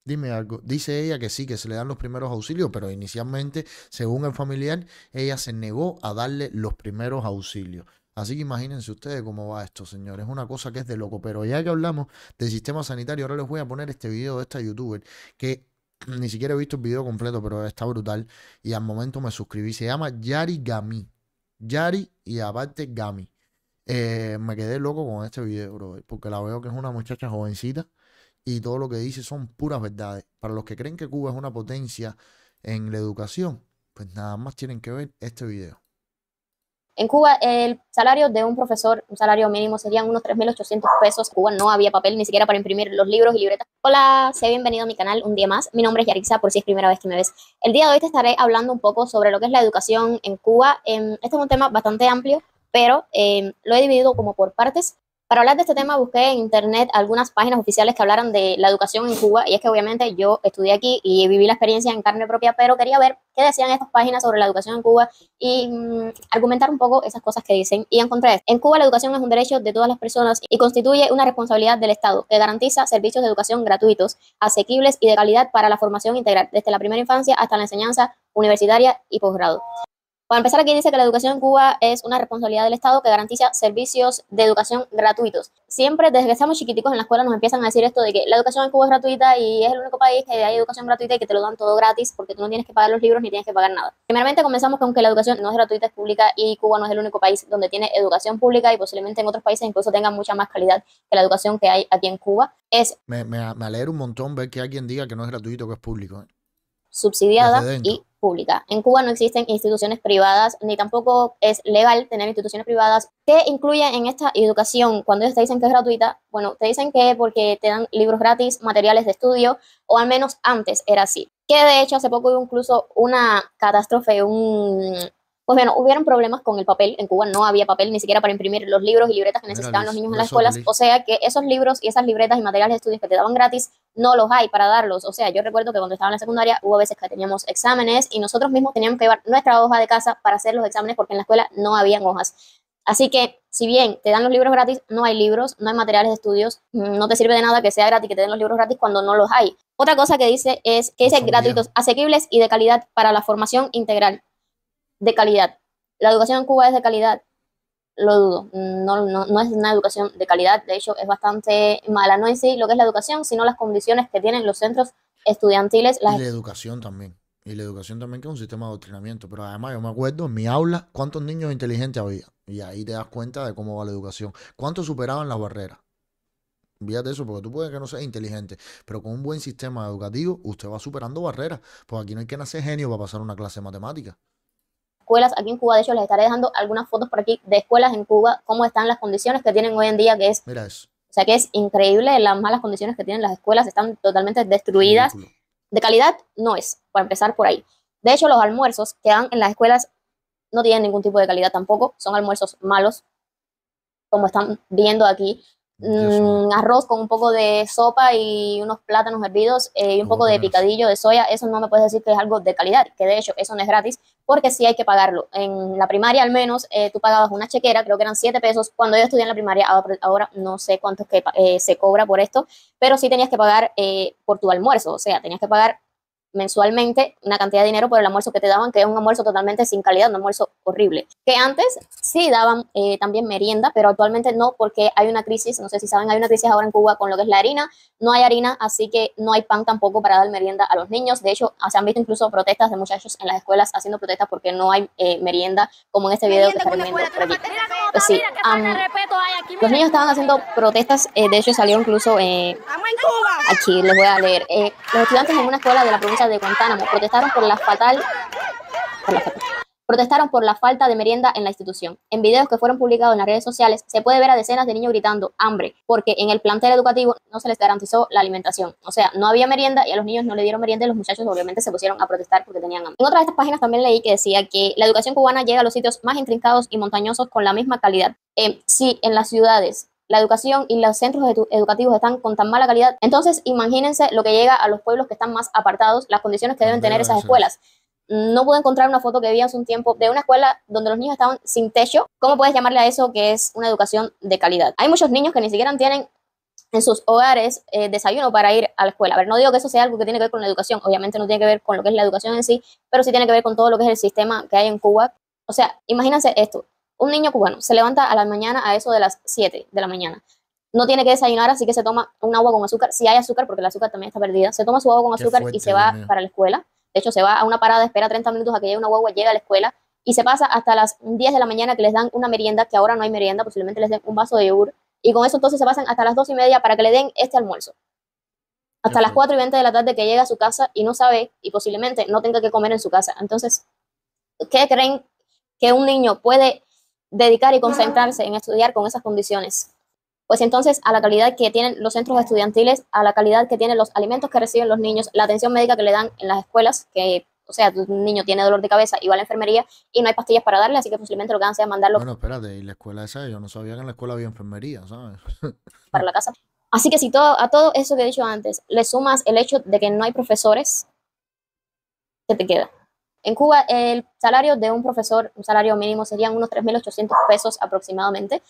Dime algo. Dice ella que sí, que se le dan los primeros auxilios, pero inicialmente, según el familiar, ella se negó a darle los primeros auxilios. Así que imagínense ustedes cómo va esto, señores. Es una cosa que es de loco. Pero ya que hablamos del sistema sanitario, ahora les voy a poner este video de esta youtuber que ni siquiera he visto el video completo, pero está brutal. Y al momento me suscribí. Se llama Yari Gami. Yari y aparte Gami. Eh, me quedé loco con este video, bro, porque la veo que es una muchacha jovencita y todo lo que dice son puras verdades. Para los que creen que Cuba es una potencia en la educación, pues nada más tienen que ver este video. En Cuba el salario de un profesor, un salario mínimo, serían unos 3.800 pesos. Cuba no había papel ni siquiera para imprimir los libros y libretas. Hola, sea bienvenido a mi canal un día más. Mi nombre es Yarixa, por si es primera vez que me ves. El día de hoy te estaré hablando un poco sobre lo que es la educación en Cuba. Em, este es un tema bastante amplio, pero em, lo he dividido como por partes para hablar de este tema busqué en internet algunas páginas oficiales que hablaran de la educación en Cuba y es que obviamente yo estudié aquí y viví la experiencia en carne propia, pero quería ver qué decían estas páginas sobre la educación en Cuba y mm, argumentar un poco esas cosas que dicen y encontré esto. En Cuba la educación es un derecho de todas las personas y constituye una responsabilidad del Estado que garantiza servicios de educación gratuitos, asequibles y de calidad para la formación integral desde la primera infancia hasta la enseñanza universitaria y posgrado. Para empezar, aquí dice que la educación en Cuba es una responsabilidad del Estado que garantiza servicios de educación gratuitos. Siempre, desde que estamos chiquiticos en la escuela, nos empiezan a decir esto de que la educación en Cuba es gratuita y es el único país que hay educación gratuita y que te lo dan todo gratis porque tú no tienes que pagar los libros ni tienes que pagar nada. Primeramente, comenzamos con que la educación no es gratuita, es pública y Cuba no es el único país donde tiene educación pública y posiblemente en otros países incluso tenga mucha más calidad que la educación que hay aquí en Cuba. Es me, me, alegra un montón ver que alguien diga que no es gratuito, que es público. Subsidiada y en Cuba no existen instituciones privadas, ni tampoco es legal tener instituciones privadas. ¿Qué incluye en esta educación? Cuando ellos te dicen que es gratuita, bueno, te dicen que porque te dan libros gratis, materiales de estudio, o al menos antes era así. Que de hecho hace poco hubo incluso una catástrofe, un, pues bueno, hubieron problemas con el papel. En Cuba no había papel ni siquiera para imprimir los libros y libretas que necesitaban los niños en las escuelas. O sea que esos libros y esas libretas y materiales de estudios que te daban gratis, no los hay para darlos. O sea, yo recuerdo que cuando estaba en la secundaria hubo veces que teníamos exámenes y nosotros mismos teníamos que llevar nuestra hoja de casa para hacer los exámenes porque en la escuela no habían hojas. Así que, si bien te dan los libros gratis, no hay libros, no hay materiales de estudios, no te sirve de nada que sea gratis, que te den los libros gratis cuando no los hay. Otra cosa que dice es que dice gratuitos, asequibles y de calidad para la formación integral de calidad. La educación en Cuba es de calidad, lo dudo. No, no, no, es una educación de calidad, de hecho es bastante mala. No es sí lo que es la educación, sino las condiciones que tienen los centros estudiantiles. Y la educación también. Y la educación también que es un sistema de adoctrinamiento. Pero además yo me acuerdo en mi aula cuántos niños inteligentes había. Y ahí te das cuenta de cómo va la educación. ¿Cuántos superaban las barreras? Fíjate eso, porque tú puedes que no seas inteligente, pero con un buen sistema educativo usted va superando barreras. Pues aquí no hay que nacer genio para pasar una clase de matemáticas escuelas aquí en Cuba. De hecho, les estaré dejando algunas fotos por aquí de escuelas en Cuba, cómo están las condiciones que tienen hoy en día, que es... O sea que es increíble las malas condiciones que tienen las escuelas, están totalmente destruidas. De calidad no es, para empezar por ahí. De hecho, los almuerzos que dan en las escuelas no tienen ningún tipo de calidad tampoco, son almuerzos malos, como están viendo aquí. Mm, arroz con un poco de sopa y unos plátanos hervidos eh, y un poco de picadillo de soya, eso no me puedes decir que es algo de calidad, que de hecho eso no es gratis, porque sí hay que pagarlo. En la primaria al menos eh, tú pagabas una chequera, creo que eran 7 pesos. Cuando yo estudié en la primaria, ahora, no sé cuánto que, eh, se cobra por esto, pero sí tenías que pagar eh, por tu almuerzo, o sea, tenías que pagar mensualmente una cantidad de dinero por el almuerzo que te daban, que es un almuerzo totalmente sin calidad, un almuerzo horrible. Que antes sí daban eh, también merienda, pero actualmente no, porque hay una crisis, no sé si saben, hay una crisis ahora en Cuba con lo que es la harina, no hay harina, así que no hay pan tampoco para dar merienda a los niños. De hecho, ah, se han visto incluso protestas de muchachos en las escuelas haciendo protestas porque no hay eh, merienda, como en este video que están viendo sí, los niños estaban haciendo protestas, eh, de hecho salió incluso... aquí les voy a leer. los estudiantes en una escuela de la provincia de Guantánamo protestaron por la fatal, protestaron por la falta de merienda en la institución. En videos que fueron publicados en las redes sociales se puede ver a decenas de niños gritando hambre porque en el plantel educativo no se les garantizó la alimentación. O sea, no había merienda y a los niños no le dieron merienda y los muchachos obviamente se pusieron a protestar porque tenían hambre. En otra de estas páginas también leí que decía que la educación cubana llega a los sitios más intrincados y montañosos con la misma calidad. Em, si en las ciudades la educación y los centros educativos están con tan mala calidad. Entonces, imagínense lo que llega a los pueblos que están más apartados, las condiciones que deben tener esas escuelas. No pude encontrar una foto que vi hace un tiempo de una escuela donde los niños estaban sin techo. ¿Cómo puedes llamarle a eso que es una educación de calidad? Hay muchos niños que ni siquiera tienen en sus hogares eh, desayuno para ir a la escuela. A ver, no digo que eso sea algo que tiene que ver con la educación, obviamente no tiene que ver con lo que es la educación en sí, pero sí tiene que ver con todo lo que es el sistema que hay en Cuba. O sea, imagínense esto, un niño cubano se levanta a la mañana a eso de las 7 de la mañana. No tiene que desayunar, así que se toma un agua con azúcar. Si hay azúcar, porque el azúcar también está perdida, se toma su agua con azúcar y se va para la escuela. De hecho, se va a una parada, espera 30 minutos a que llegue una guagua, llega a la escuela y se pasa hasta las 10 de la mañana que les dan una merienda, que ahora no hay merienda, posiblemente les den un vaso de yogur. Y con eso entonces se pasan hasta las 2 y media para que le den este almuerzo. Hasta las 4 y 20 de la tarde que llega a su casa y no sabe y posiblemente no tenga que comer en su casa. Entonces, ¿qué creen que un niño puede dedicar y concentrarse en estudiar con esas condiciones. Pues entonces a la calidad que tienen los centros estudiantiles, a la calidad que tienen los alimentos que reciben los niños, la atención médica que le dan en las escuelas, que o sea, tu niño tiene dolor de cabeza y va a la enfermería y no hay pastillas para darle, así que posiblemente lo que hacen es mandarlo. Bueno, espérate, y la escuela esa, yo no sabía que en la escuela había enfermería, ¿sabes? para la casa. Así que si todo, a todo eso que he dicho antes le sumas el hecho de que no hay profesores, ¿qué te queda? En Cuba el salario de un profesor, un salario mínimo, serían unos 3.800 pesos aproximadamente.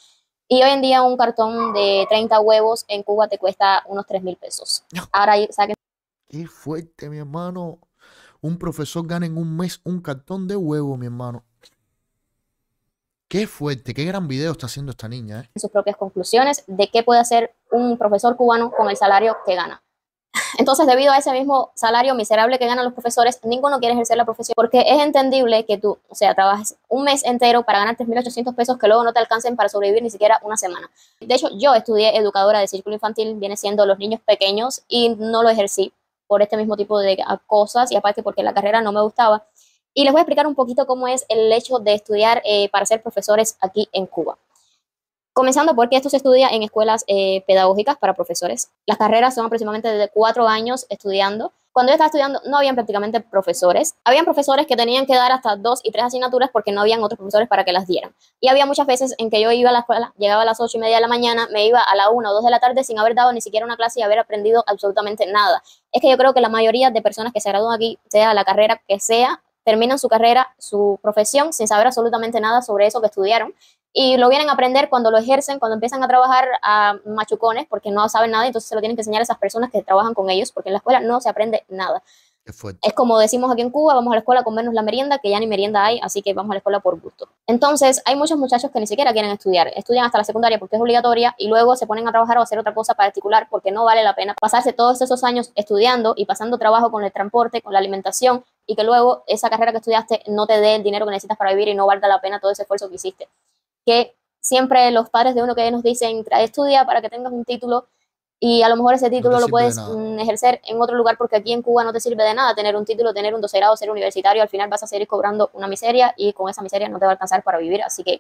Y hoy en día un cartón de 30 huevos en Cuba te cuesta unos 3.000 pesos. Ahora saquen... Qué fuerte, mi hermano. Un profesor gana en un mes un cartón de huevo, mi hermano. Qué fuerte, qué gran video está haciendo esta niña. ¿eh? Sus propias conclusiones de qué puede hacer un profesor cubano con el salario que gana. Entonces, debido a ese mismo salario miserable que ganan los profesores, ninguno quiere ejercer la profesión porque es entendible que tú, o sea, trabajes un mes entero para ganar 3.800 pesos que luego no te alcancen para sobrevivir ni siquiera una semana. De hecho, yo estudié educadora de círculo infantil, viene siendo los niños pequeños y no lo ejercí por este mismo tipo de cosas y aparte porque la carrera no me gustaba. Y les voy a explicar un poquito cómo es el hecho de estudiar eh, para ser profesores aquí en Cuba. Comenzando porque esto se estudia en escuelas eh, pedagógicas para profesores. Las carreras son aproximadamente de cuatro años estudiando. Cuando yo estaba estudiando no habían prácticamente profesores. Habían profesores que tenían que dar hasta dos y tres asignaturas porque no habían otros profesores para que las dieran. Y había muchas veces en que yo iba a la escuela, llegaba a las ocho y media de la mañana, me iba a la una o dos de la tarde sin haber dado ni siquiera una clase y haber aprendido absolutamente nada. Es que yo creo que la mayoría de personas que se gradúan aquí, sea la carrera que sea, terminan su carrera, su profesión, sin saber absolutamente nada sobre eso que estudiaron y lo vienen a aprender cuando lo ejercen, cuando empiezan a trabajar a machucones, porque no saben nada, entonces se lo tienen que enseñar a esas personas que trabajan con ellos, porque en la escuela no se aprende nada. Es como decimos aquí en Cuba, vamos a la escuela a comernos la merienda, que ya ni merienda hay, así que vamos a la escuela por gusto. Entonces, hay muchos muchachos que ni siquiera quieren estudiar, estudian hasta la secundaria porque es obligatoria y luego se ponen a trabajar o a hacer otra cosa particular porque no vale la pena pasarse todos esos años estudiando y pasando trabajo con el transporte, con la alimentación y que luego esa carrera que estudiaste no te dé el dinero que necesitas para vivir y no valga la pena todo ese esfuerzo que hiciste que siempre los padres de uno que nos dicen, estudia para que tengas un título y a lo mejor ese título lo puedes mm, ejercer en otro lugar porque aquí en Cuba no te sirve de nada tener un título, tener un doctorado, ser universitario, al final vas a seguir cobrando una miseria y con esa miseria no te va a alcanzar para vivir, así que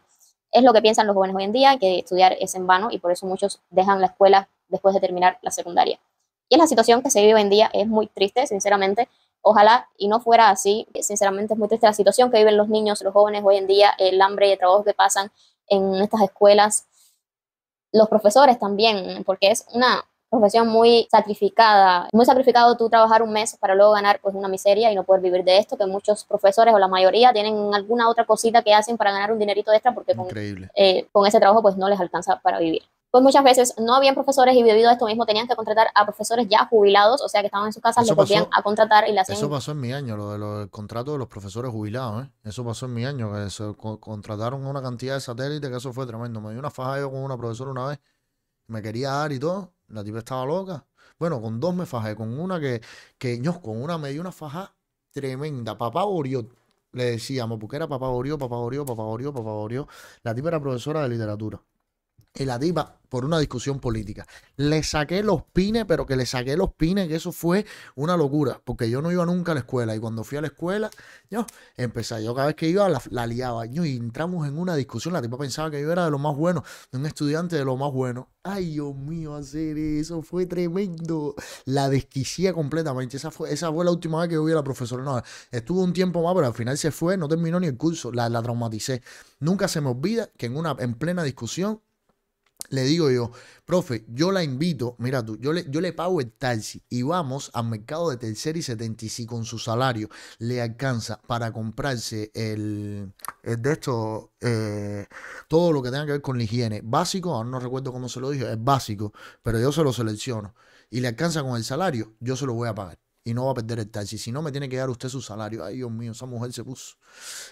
es lo que piensan los jóvenes hoy en día, que estudiar es en vano y por eso muchos dejan la escuela después de terminar la secundaria. Y es la situación que se vive hoy en día, es muy triste, sinceramente, ojalá y no fuera así, sinceramente es muy triste la situación que viven los niños, los jóvenes hoy en día, el hambre y el trabajo que pasan, en estas escuelas, los profesores también, porque es una profesión muy sacrificada, muy sacrificado tú trabajar un mes para luego ganar pues una miseria y no poder vivir de esto, que muchos profesores o la mayoría tienen alguna otra cosita que hacen para ganar un dinerito extra porque con, eh, con ese trabajo pues no les alcanza para vivir. Pues muchas veces no habían profesores y debido a esto mismo tenían que contratar a profesores ya jubilados, o sea, que estaban en sus casas, los podían a contratar y la Eso pasó en mi año, lo del de contrato de los profesores jubilados, ¿eh? Eso pasó en mi año, que se contrataron una cantidad de satélites, que eso fue tremendo. Me dio una faja yo con una profesora una vez, me quería dar y todo, la tipa estaba loca. Bueno, con dos me fajé, con una que, que con una me dio una faja tremenda, papá orió le decíamos, porque era papá orió, papá orió, papá orió papá orió, La tipa era profesora de literatura en la tipa por una discusión política. Le saqué los pines, pero que le saqué los pines, que eso fue una locura, porque yo no iba nunca a la escuela. Y cuando fui a la escuela, yo empecé, yo cada vez que iba la, liaba. Yo, y entramos en una discusión, la tipa pensaba que yo era de lo más bueno, de un estudiante de lo más bueno. Ay, Dios mío, hacer eso fue tremendo. La desquicía completamente. Esa fue, esa fue la última vez que yo vi a la profesora. No, estuvo un tiempo más, pero al final se fue, no terminó ni el curso, la, la traumaticé. Nunca se me olvida que en, una, en plena discusión le digo yo, profe, yo la invito, mira tú, yo le, yo le pago el taxi y vamos al mercado de tercer y setenta y si con su salario le alcanza para comprarse el, de esto, eh, todo lo que tenga que ver con la higiene básico, aún no recuerdo cómo se lo dije, es básico, pero yo se lo selecciono y le alcanza con el salario, yo se lo voy a pagar y no va a perder el taxi. Si no, me tiene que dar usted su salario. Ay, Dios mío, esa mujer se puso.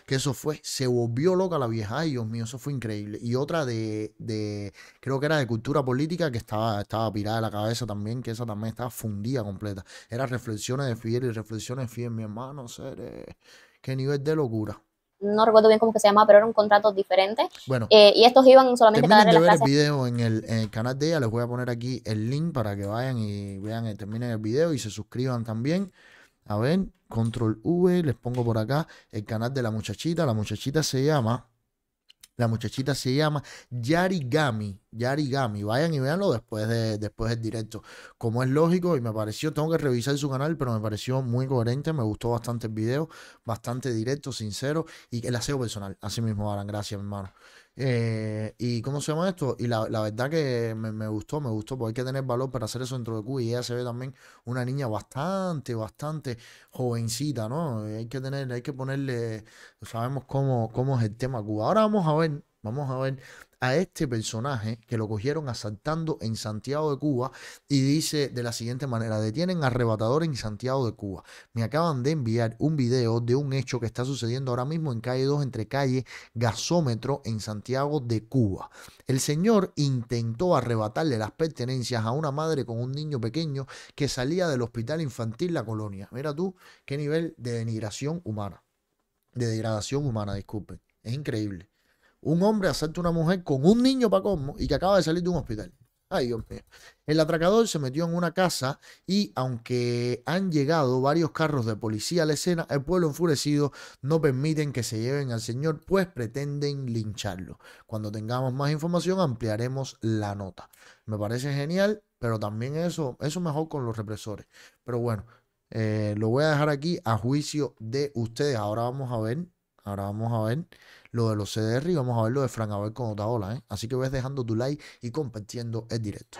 Que eso fue, se volvió loca la vieja. Ay, Dios mío, eso fue increíble. Y otra de, de creo que era de cultura política, que estaba, estaba pirada de la cabeza también, que esa también estaba fundida completa. Era reflexiones de Fidel y reflexiones de mi hermano, seré. Qué nivel de locura no recuerdo bien cómo que se llamaba, pero eran contratos diferentes. Bueno, eh, y estos iban solamente a darle de ver las clases. el video en el, en canal de ella, les voy a poner aquí el link para que vayan y vean, eh, terminen el video y se suscriban también. A ver, control V, les pongo por acá el canal de la muchachita. La muchachita se llama la muchachita se llama Yarigami. Yarigami. Vayan y véanlo después, de, después del directo. Como es lógico, y me pareció, tengo que revisar su canal, pero me pareció muy coherente. Me gustó bastante el video, bastante directo, sincero. Y el aseo personal. Así mismo, Alan. Gracias, hermano. Eh, y cómo se llama esto, y la, verdad que me, gustó, me gustó, porque hay que tener valor para hacer eso dentro de Cuba. Y ella se ve también una niña bastante, bastante jovencita, ¿no? Eh, hay que tener, hay que ponerle, sabemos cómo, cómo es el tema Cuba. Ahora vamos a ver, vamos a ver a este personaje que lo cogieron asaltando en Santiago de Cuba y dice de la siguiente manera, detienen arrebatador en Santiago de Cuba. Me acaban de enviar un video de un hecho que está sucediendo ahora mismo en calle 2 entre calle gasómetro en Santiago de Cuba. El señor intentó arrebatarle las pertenencias a una madre con un niño pequeño que salía del hospital infantil La Colonia. Mira tú qué nivel de denigración humana, de degradación humana, disculpen. Es increíble un hombre asalta a una mujer con un niño para cómo y que acaba de salir de un hospital. Ay, Dios mío. El atracador se metió en una casa y aunque han llegado varios carros de policía a la escena, el pueblo enfurecido no permiten que se lleven al señor, pues pretenden lincharlo. Cuando tengamos más información ampliaremos la nota. Me parece genial, pero también eso, eso mejor con los represores. Pero bueno, eh, lo voy a dejar aquí a juicio de ustedes. Ahora vamos a ver, ahora vamos a ver lo de los CDR y vamos a ver lo de Frank Abel con ola ¿eh? Así que ves dejando tu like y compartiendo el directo.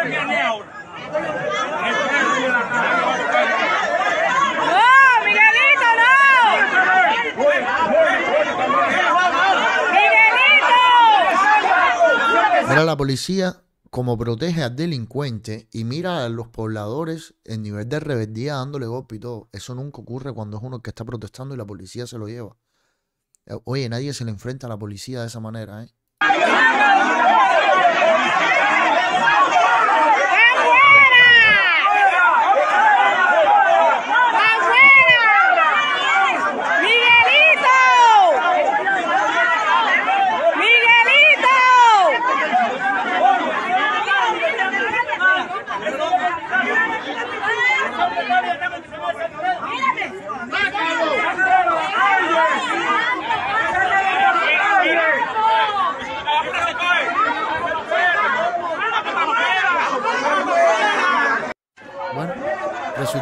Mira la policía como protege al delincuente y mira a los pobladores en nivel de rebeldía dándole golpe y todo. Eso nunca ocurre cuando es uno que está protestando y la policía se lo lleva. Eh, oye, nadie se le enfrenta a la policía de esa manera, ¿eh?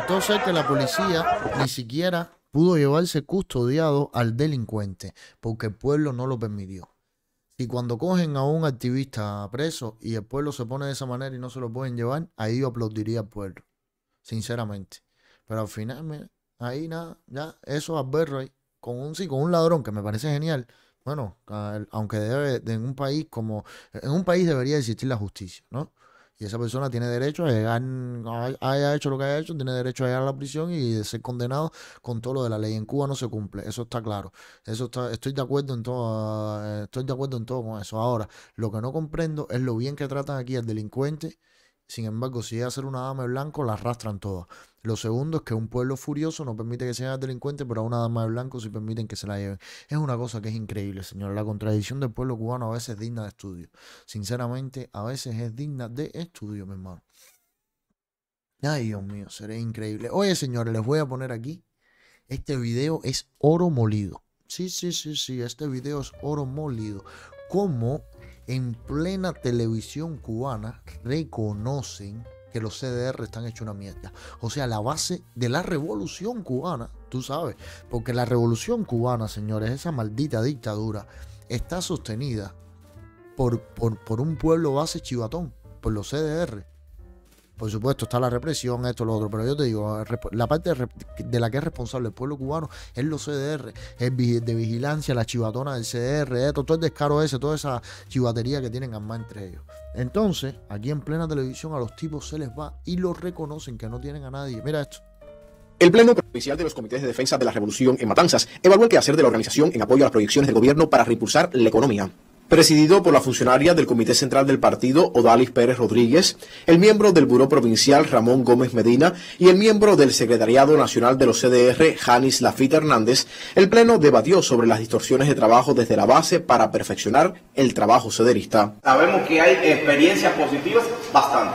entonces que la policía ni siquiera pudo llevarse custodiado al delincuente, porque el pueblo no lo permitió. Y cuando cogen a un activista preso y el pueblo se pone de esa manera y no se lo pueden llevar, ahí yo aplaudiría al pueblo, sinceramente. Pero al final, ahí nada, ya, eso es ahí, con un con un ladrón, que me parece genial. Bueno, aunque debe, en un país como, en un país debería existir la justicia, ¿no? Y esa persona tiene derecho a llegar, haya hecho lo que haya hecho, tiene derecho a llegar a la prisión y ser condenado con todo lo de la ley. En Cuba no se cumple, eso está claro. Eso estoy de acuerdo en todo, eh, estoy de acuerdo en todo con eso. Ahora, lo que no comprendo es lo bien que tratan aquí al delincuente. Sin embargo, si es una dama de blanco, la arrastran todas. Lo segundo es que un pueblo furioso no permite que haga delincuente pero a una dama de blanco sí permiten que se la lleven. Es una cosa que es increíble, señor. La contradicción del pueblo cubano a veces es digna de estudio. Sinceramente, a veces es digna de estudio, mi hermano. Ay, Dios mío, seré increíble. Oye, señores, les voy a poner aquí. Este video es oro molido. Sí, sí, sí, sí, este video es oro molido. como en plena televisión cubana reconocen que los CDR están hechos una mierda. O sea, la base de la revolución cubana, tú sabes, porque la revolución cubana, señores, esa maldita dictadura, está sostenida por, por, por un pueblo base chivatón, por los CDR. Por supuesto, está la represión, esto, lo otro, pero yo te digo, la parte de la que es responsable el pueblo cubano es los CDR, es de vigilancia, la chivatona del CDR, todo el descaro ese, toda esa chivatería que tienen armada entre ellos. Entonces, aquí en plena televisión a los tipos se les va y lo reconocen que no tienen a nadie. Mira esto. El Pleno Provincial de los Comités de Defensa de la Revolución en Matanzas evalúa el quehacer de la organización en apoyo a las proyecciones del gobierno para repulsar la economía presidido por la funcionaria del Comité Central del Partido, Odalis Pérez Rodríguez, el miembro del Buró Provincial, Ramón Gómez Medina, y el miembro del Secretariado Nacional de los CDR, Janis Lafitte Hernández, el Pleno debatió sobre las distorsiones de trabajo desde la base para perfeccionar el trabajo cederista. Sabemos que hay experiencias positivas bastante,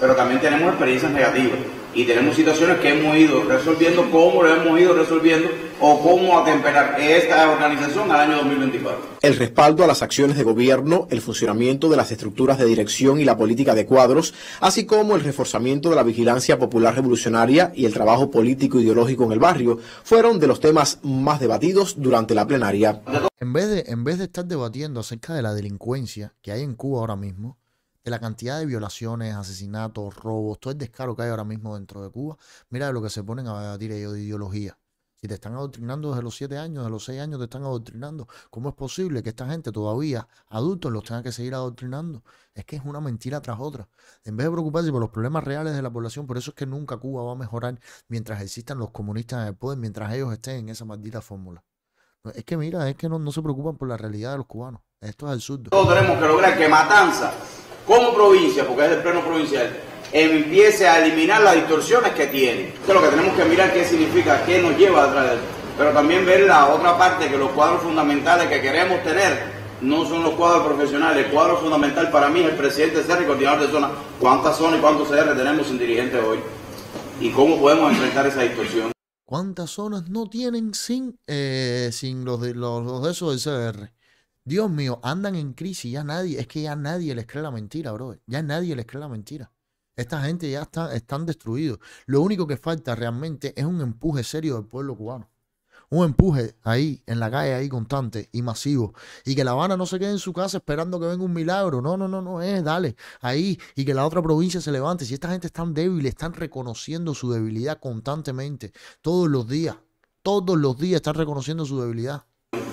pero también tenemos experiencias negativas. Y tenemos situaciones que hemos ido resolviendo, cómo lo hemos ido resolviendo o cómo atemperar esta organización al año 2024. El respaldo a las acciones de gobierno, el funcionamiento de las estructuras de dirección y la política de cuadros, así como el reforzamiento de la vigilancia popular revolucionaria y el trabajo político ideológico en el barrio, fueron de los temas más debatidos durante la plenaria. En vez de, en vez de estar debatiendo acerca de la delincuencia que hay en Cuba ahora mismo, de la cantidad de violaciones, asesinatos, robos, todo el descaro que hay ahora mismo dentro de Cuba, mira de lo que se ponen a debatir ellos de ideología. Si te están adoctrinando desde los 7 años, desde los seis años te están adoctrinando, ¿cómo es posible que esta gente todavía, adultos, los tenga que seguir adoctrinando? Es que es una mentira tras otra. En vez de preocuparse por los problemas reales de la población, por eso es que nunca Cuba va a mejorar mientras existan los comunistas en el poder, mientras ellos estén en esa maldita fórmula. Es que mira, es que no, no se preocupan por la realidad de los cubanos. Esto es absurdo. Todos tenemos que lograr que Matanza como provincia, porque es el pleno provincial, empiece a eliminar las distorsiones que tiene. Eso es lo que tenemos que mirar qué significa, qué nos lleva atrás de Pero también ver la otra parte, que los cuadros fundamentales que queremos tener no son los cuadros profesionales. El cuadro fundamental para mí es el presidente CR y coordinador de zona. ¿Cuántas zonas y cuántos CR tenemos sin dirigentes hoy? ¿Y cómo podemos enfrentar esa distorsión? ¿Cuántas zonas no tienen sin, eh, los, de, los, de esos del Dios mío, andan en crisis, ya nadie, es que ya nadie les cree la mentira, bro. Ya nadie les cree la mentira. Esta gente ya está, están destruidos. Lo único que falta realmente es un empuje serio del pueblo cubano. Un empuje ahí, en la calle, ahí constante y masivo. Y que La Habana no se quede en su casa esperando que venga un milagro. No, no, no, no es, dale, ahí. Y que la otra provincia se levante. Si esta gente está tan débil, están reconociendo su debilidad constantemente, todos los días. Todos los días están reconociendo su debilidad.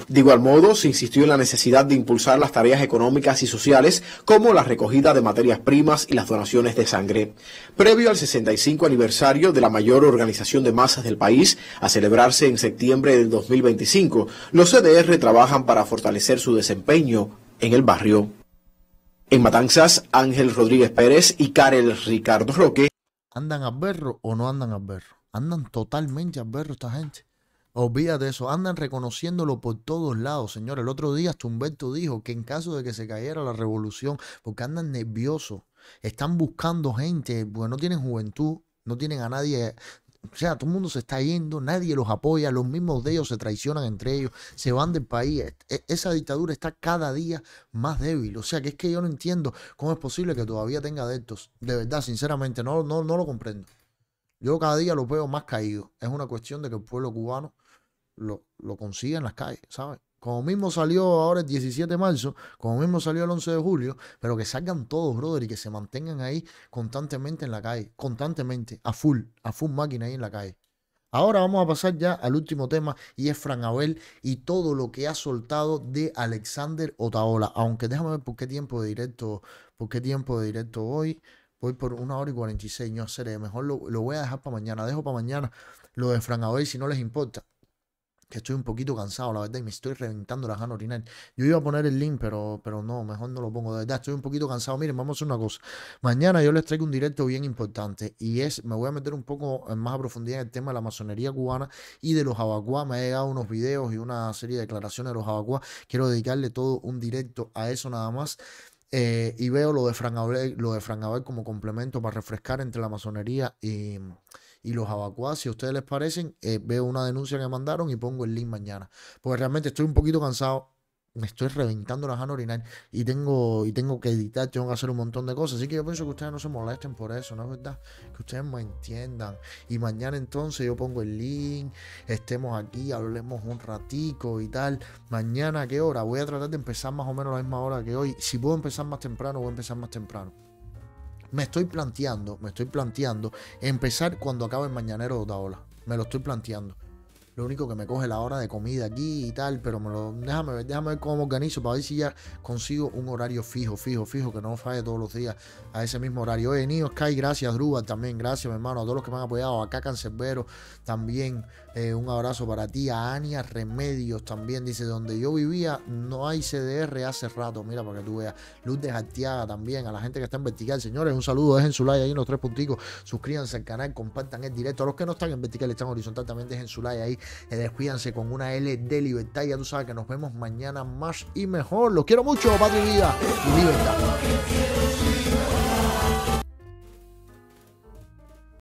De igual modo, se insistió en la necesidad de impulsar las tareas económicas y sociales, como la recogida de materias primas y las donaciones de sangre. Previo al 65 aniversario de la mayor organización de masas del país, a celebrarse en septiembre del 2025, los CDR trabajan para fortalecer su desempeño en el barrio. En Matanzas, Ángel Rodríguez Pérez y Karel Ricardo Roque. ¿Andan a berro o no andan a berro? Andan totalmente a berro esta gente. Olvídate eso, andan reconociéndolo por todos lados, señor. El otro día Humberto dijo que en caso de que se cayera la revolución, porque andan nerviosos, están buscando gente, porque no tienen juventud, no tienen a nadie o sea, todo el mundo se está yendo, nadie los apoya, los mismos de ellos se traicionan entre ellos, se van del país. E, e, esa dictadura está cada día más débil. O sea, que es que yo no entiendo cómo es posible que todavía tenga adeptos. De verdad, sinceramente, no, no, no lo comprendo. Yo cada día lo veo más caído. Es una cuestión de que el pueblo cubano lo, lo consigue en las calles, ¿sabes? Como mismo salió ahora el 17 de marzo, como mismo salió el 11 de julio, pero que salgan todos, brother, y que se mantengan ahí constantemente en la calle, constantemente, a full, a full máquina ahí en la calle. Ahora vamos a pasar ya al último tema y es Fran Abel y todo lo que ha soltado de Alexander Otaola. Aunque déjame ver por qué tiempo de directo, por qué tiempo de directo hoy. Voy por una hora y 46, no seré. Mejor lo, lo voy a dejar para mañana. Dejo para mañana lo de Fran Abel si no les importa que estoy un poquito cansado, la verdad, y me estoy reventando las ganas de Yo iba a poner el link, pero, pero no, mejor no lo pongo. De verdad, estoy un poquito cansado. Miren, vamos a hacer una cosa. Mañana yo les traigo un directo bien importante y es, me voy a meter un poco eh, más a profundidad en el tema de la masonería cubana y de los abacuá. Me he llegado unos videos y una serie de declaraciones de los abacuá. Quiero dedicarle todo un directo a eso nada más. Eh, y veo lo de Frank lo de como complemento para refrescar entre la masonería y y los abacuás, si a ustedes les parecen, eh, veo una denuncia que mandaron y pongo el link mañana. Porque realmente estoy un poquito cansado. Me estoy reventando las anorinas y tengo, y tengo que editar, tengo que hacer un montón de cosas. Así que yo pienso que ustedes no se molesten por eso, ¿no es verdad? Que ustedes me entiendan. Y mañana entonces yo pongo el link, estemos aquí, hablemos un ratico y tal. Mañana, qué hora? Voy a tratar de empezar más o menos a la misma hora que hoy. Si puedo empezar más temprano, voy a empezar más temprano. Me estoy planteando, me estoy planteando empezar cuando acabe el mañanero de ola. Me lo estoy planteando. Lo único que me coge la hora de comida aquí y tal, pero me lo, déjame ver, déjame ver cómo organizo para ver si ya consigo un horario fijo, fijo, fijo, que no falle todos los días a ese mismo horario. Oye, Nio Sky, gracias, Druva también, gracias, mi hermano, a todos los que me han apoyado, acá Cancerbero, también eh, un abrazo para ti, a Ania Remedios también, dice, donde yo vivía no hay CDR hace rato, mira, para que tú veas, Luz de Jartiaga también, a la gente que está en vertical, señores, un saludo, dejen su like ahí en los tres punticos, suscríbanse al canal, compartan el directo, a los que no están en vertical, están horizontal, también dejen su like ahí en eh, con una L de libertad. Ya tú sabes que nos vemos mañana más y mejor. Los quiero mucho, patria vida y libertad.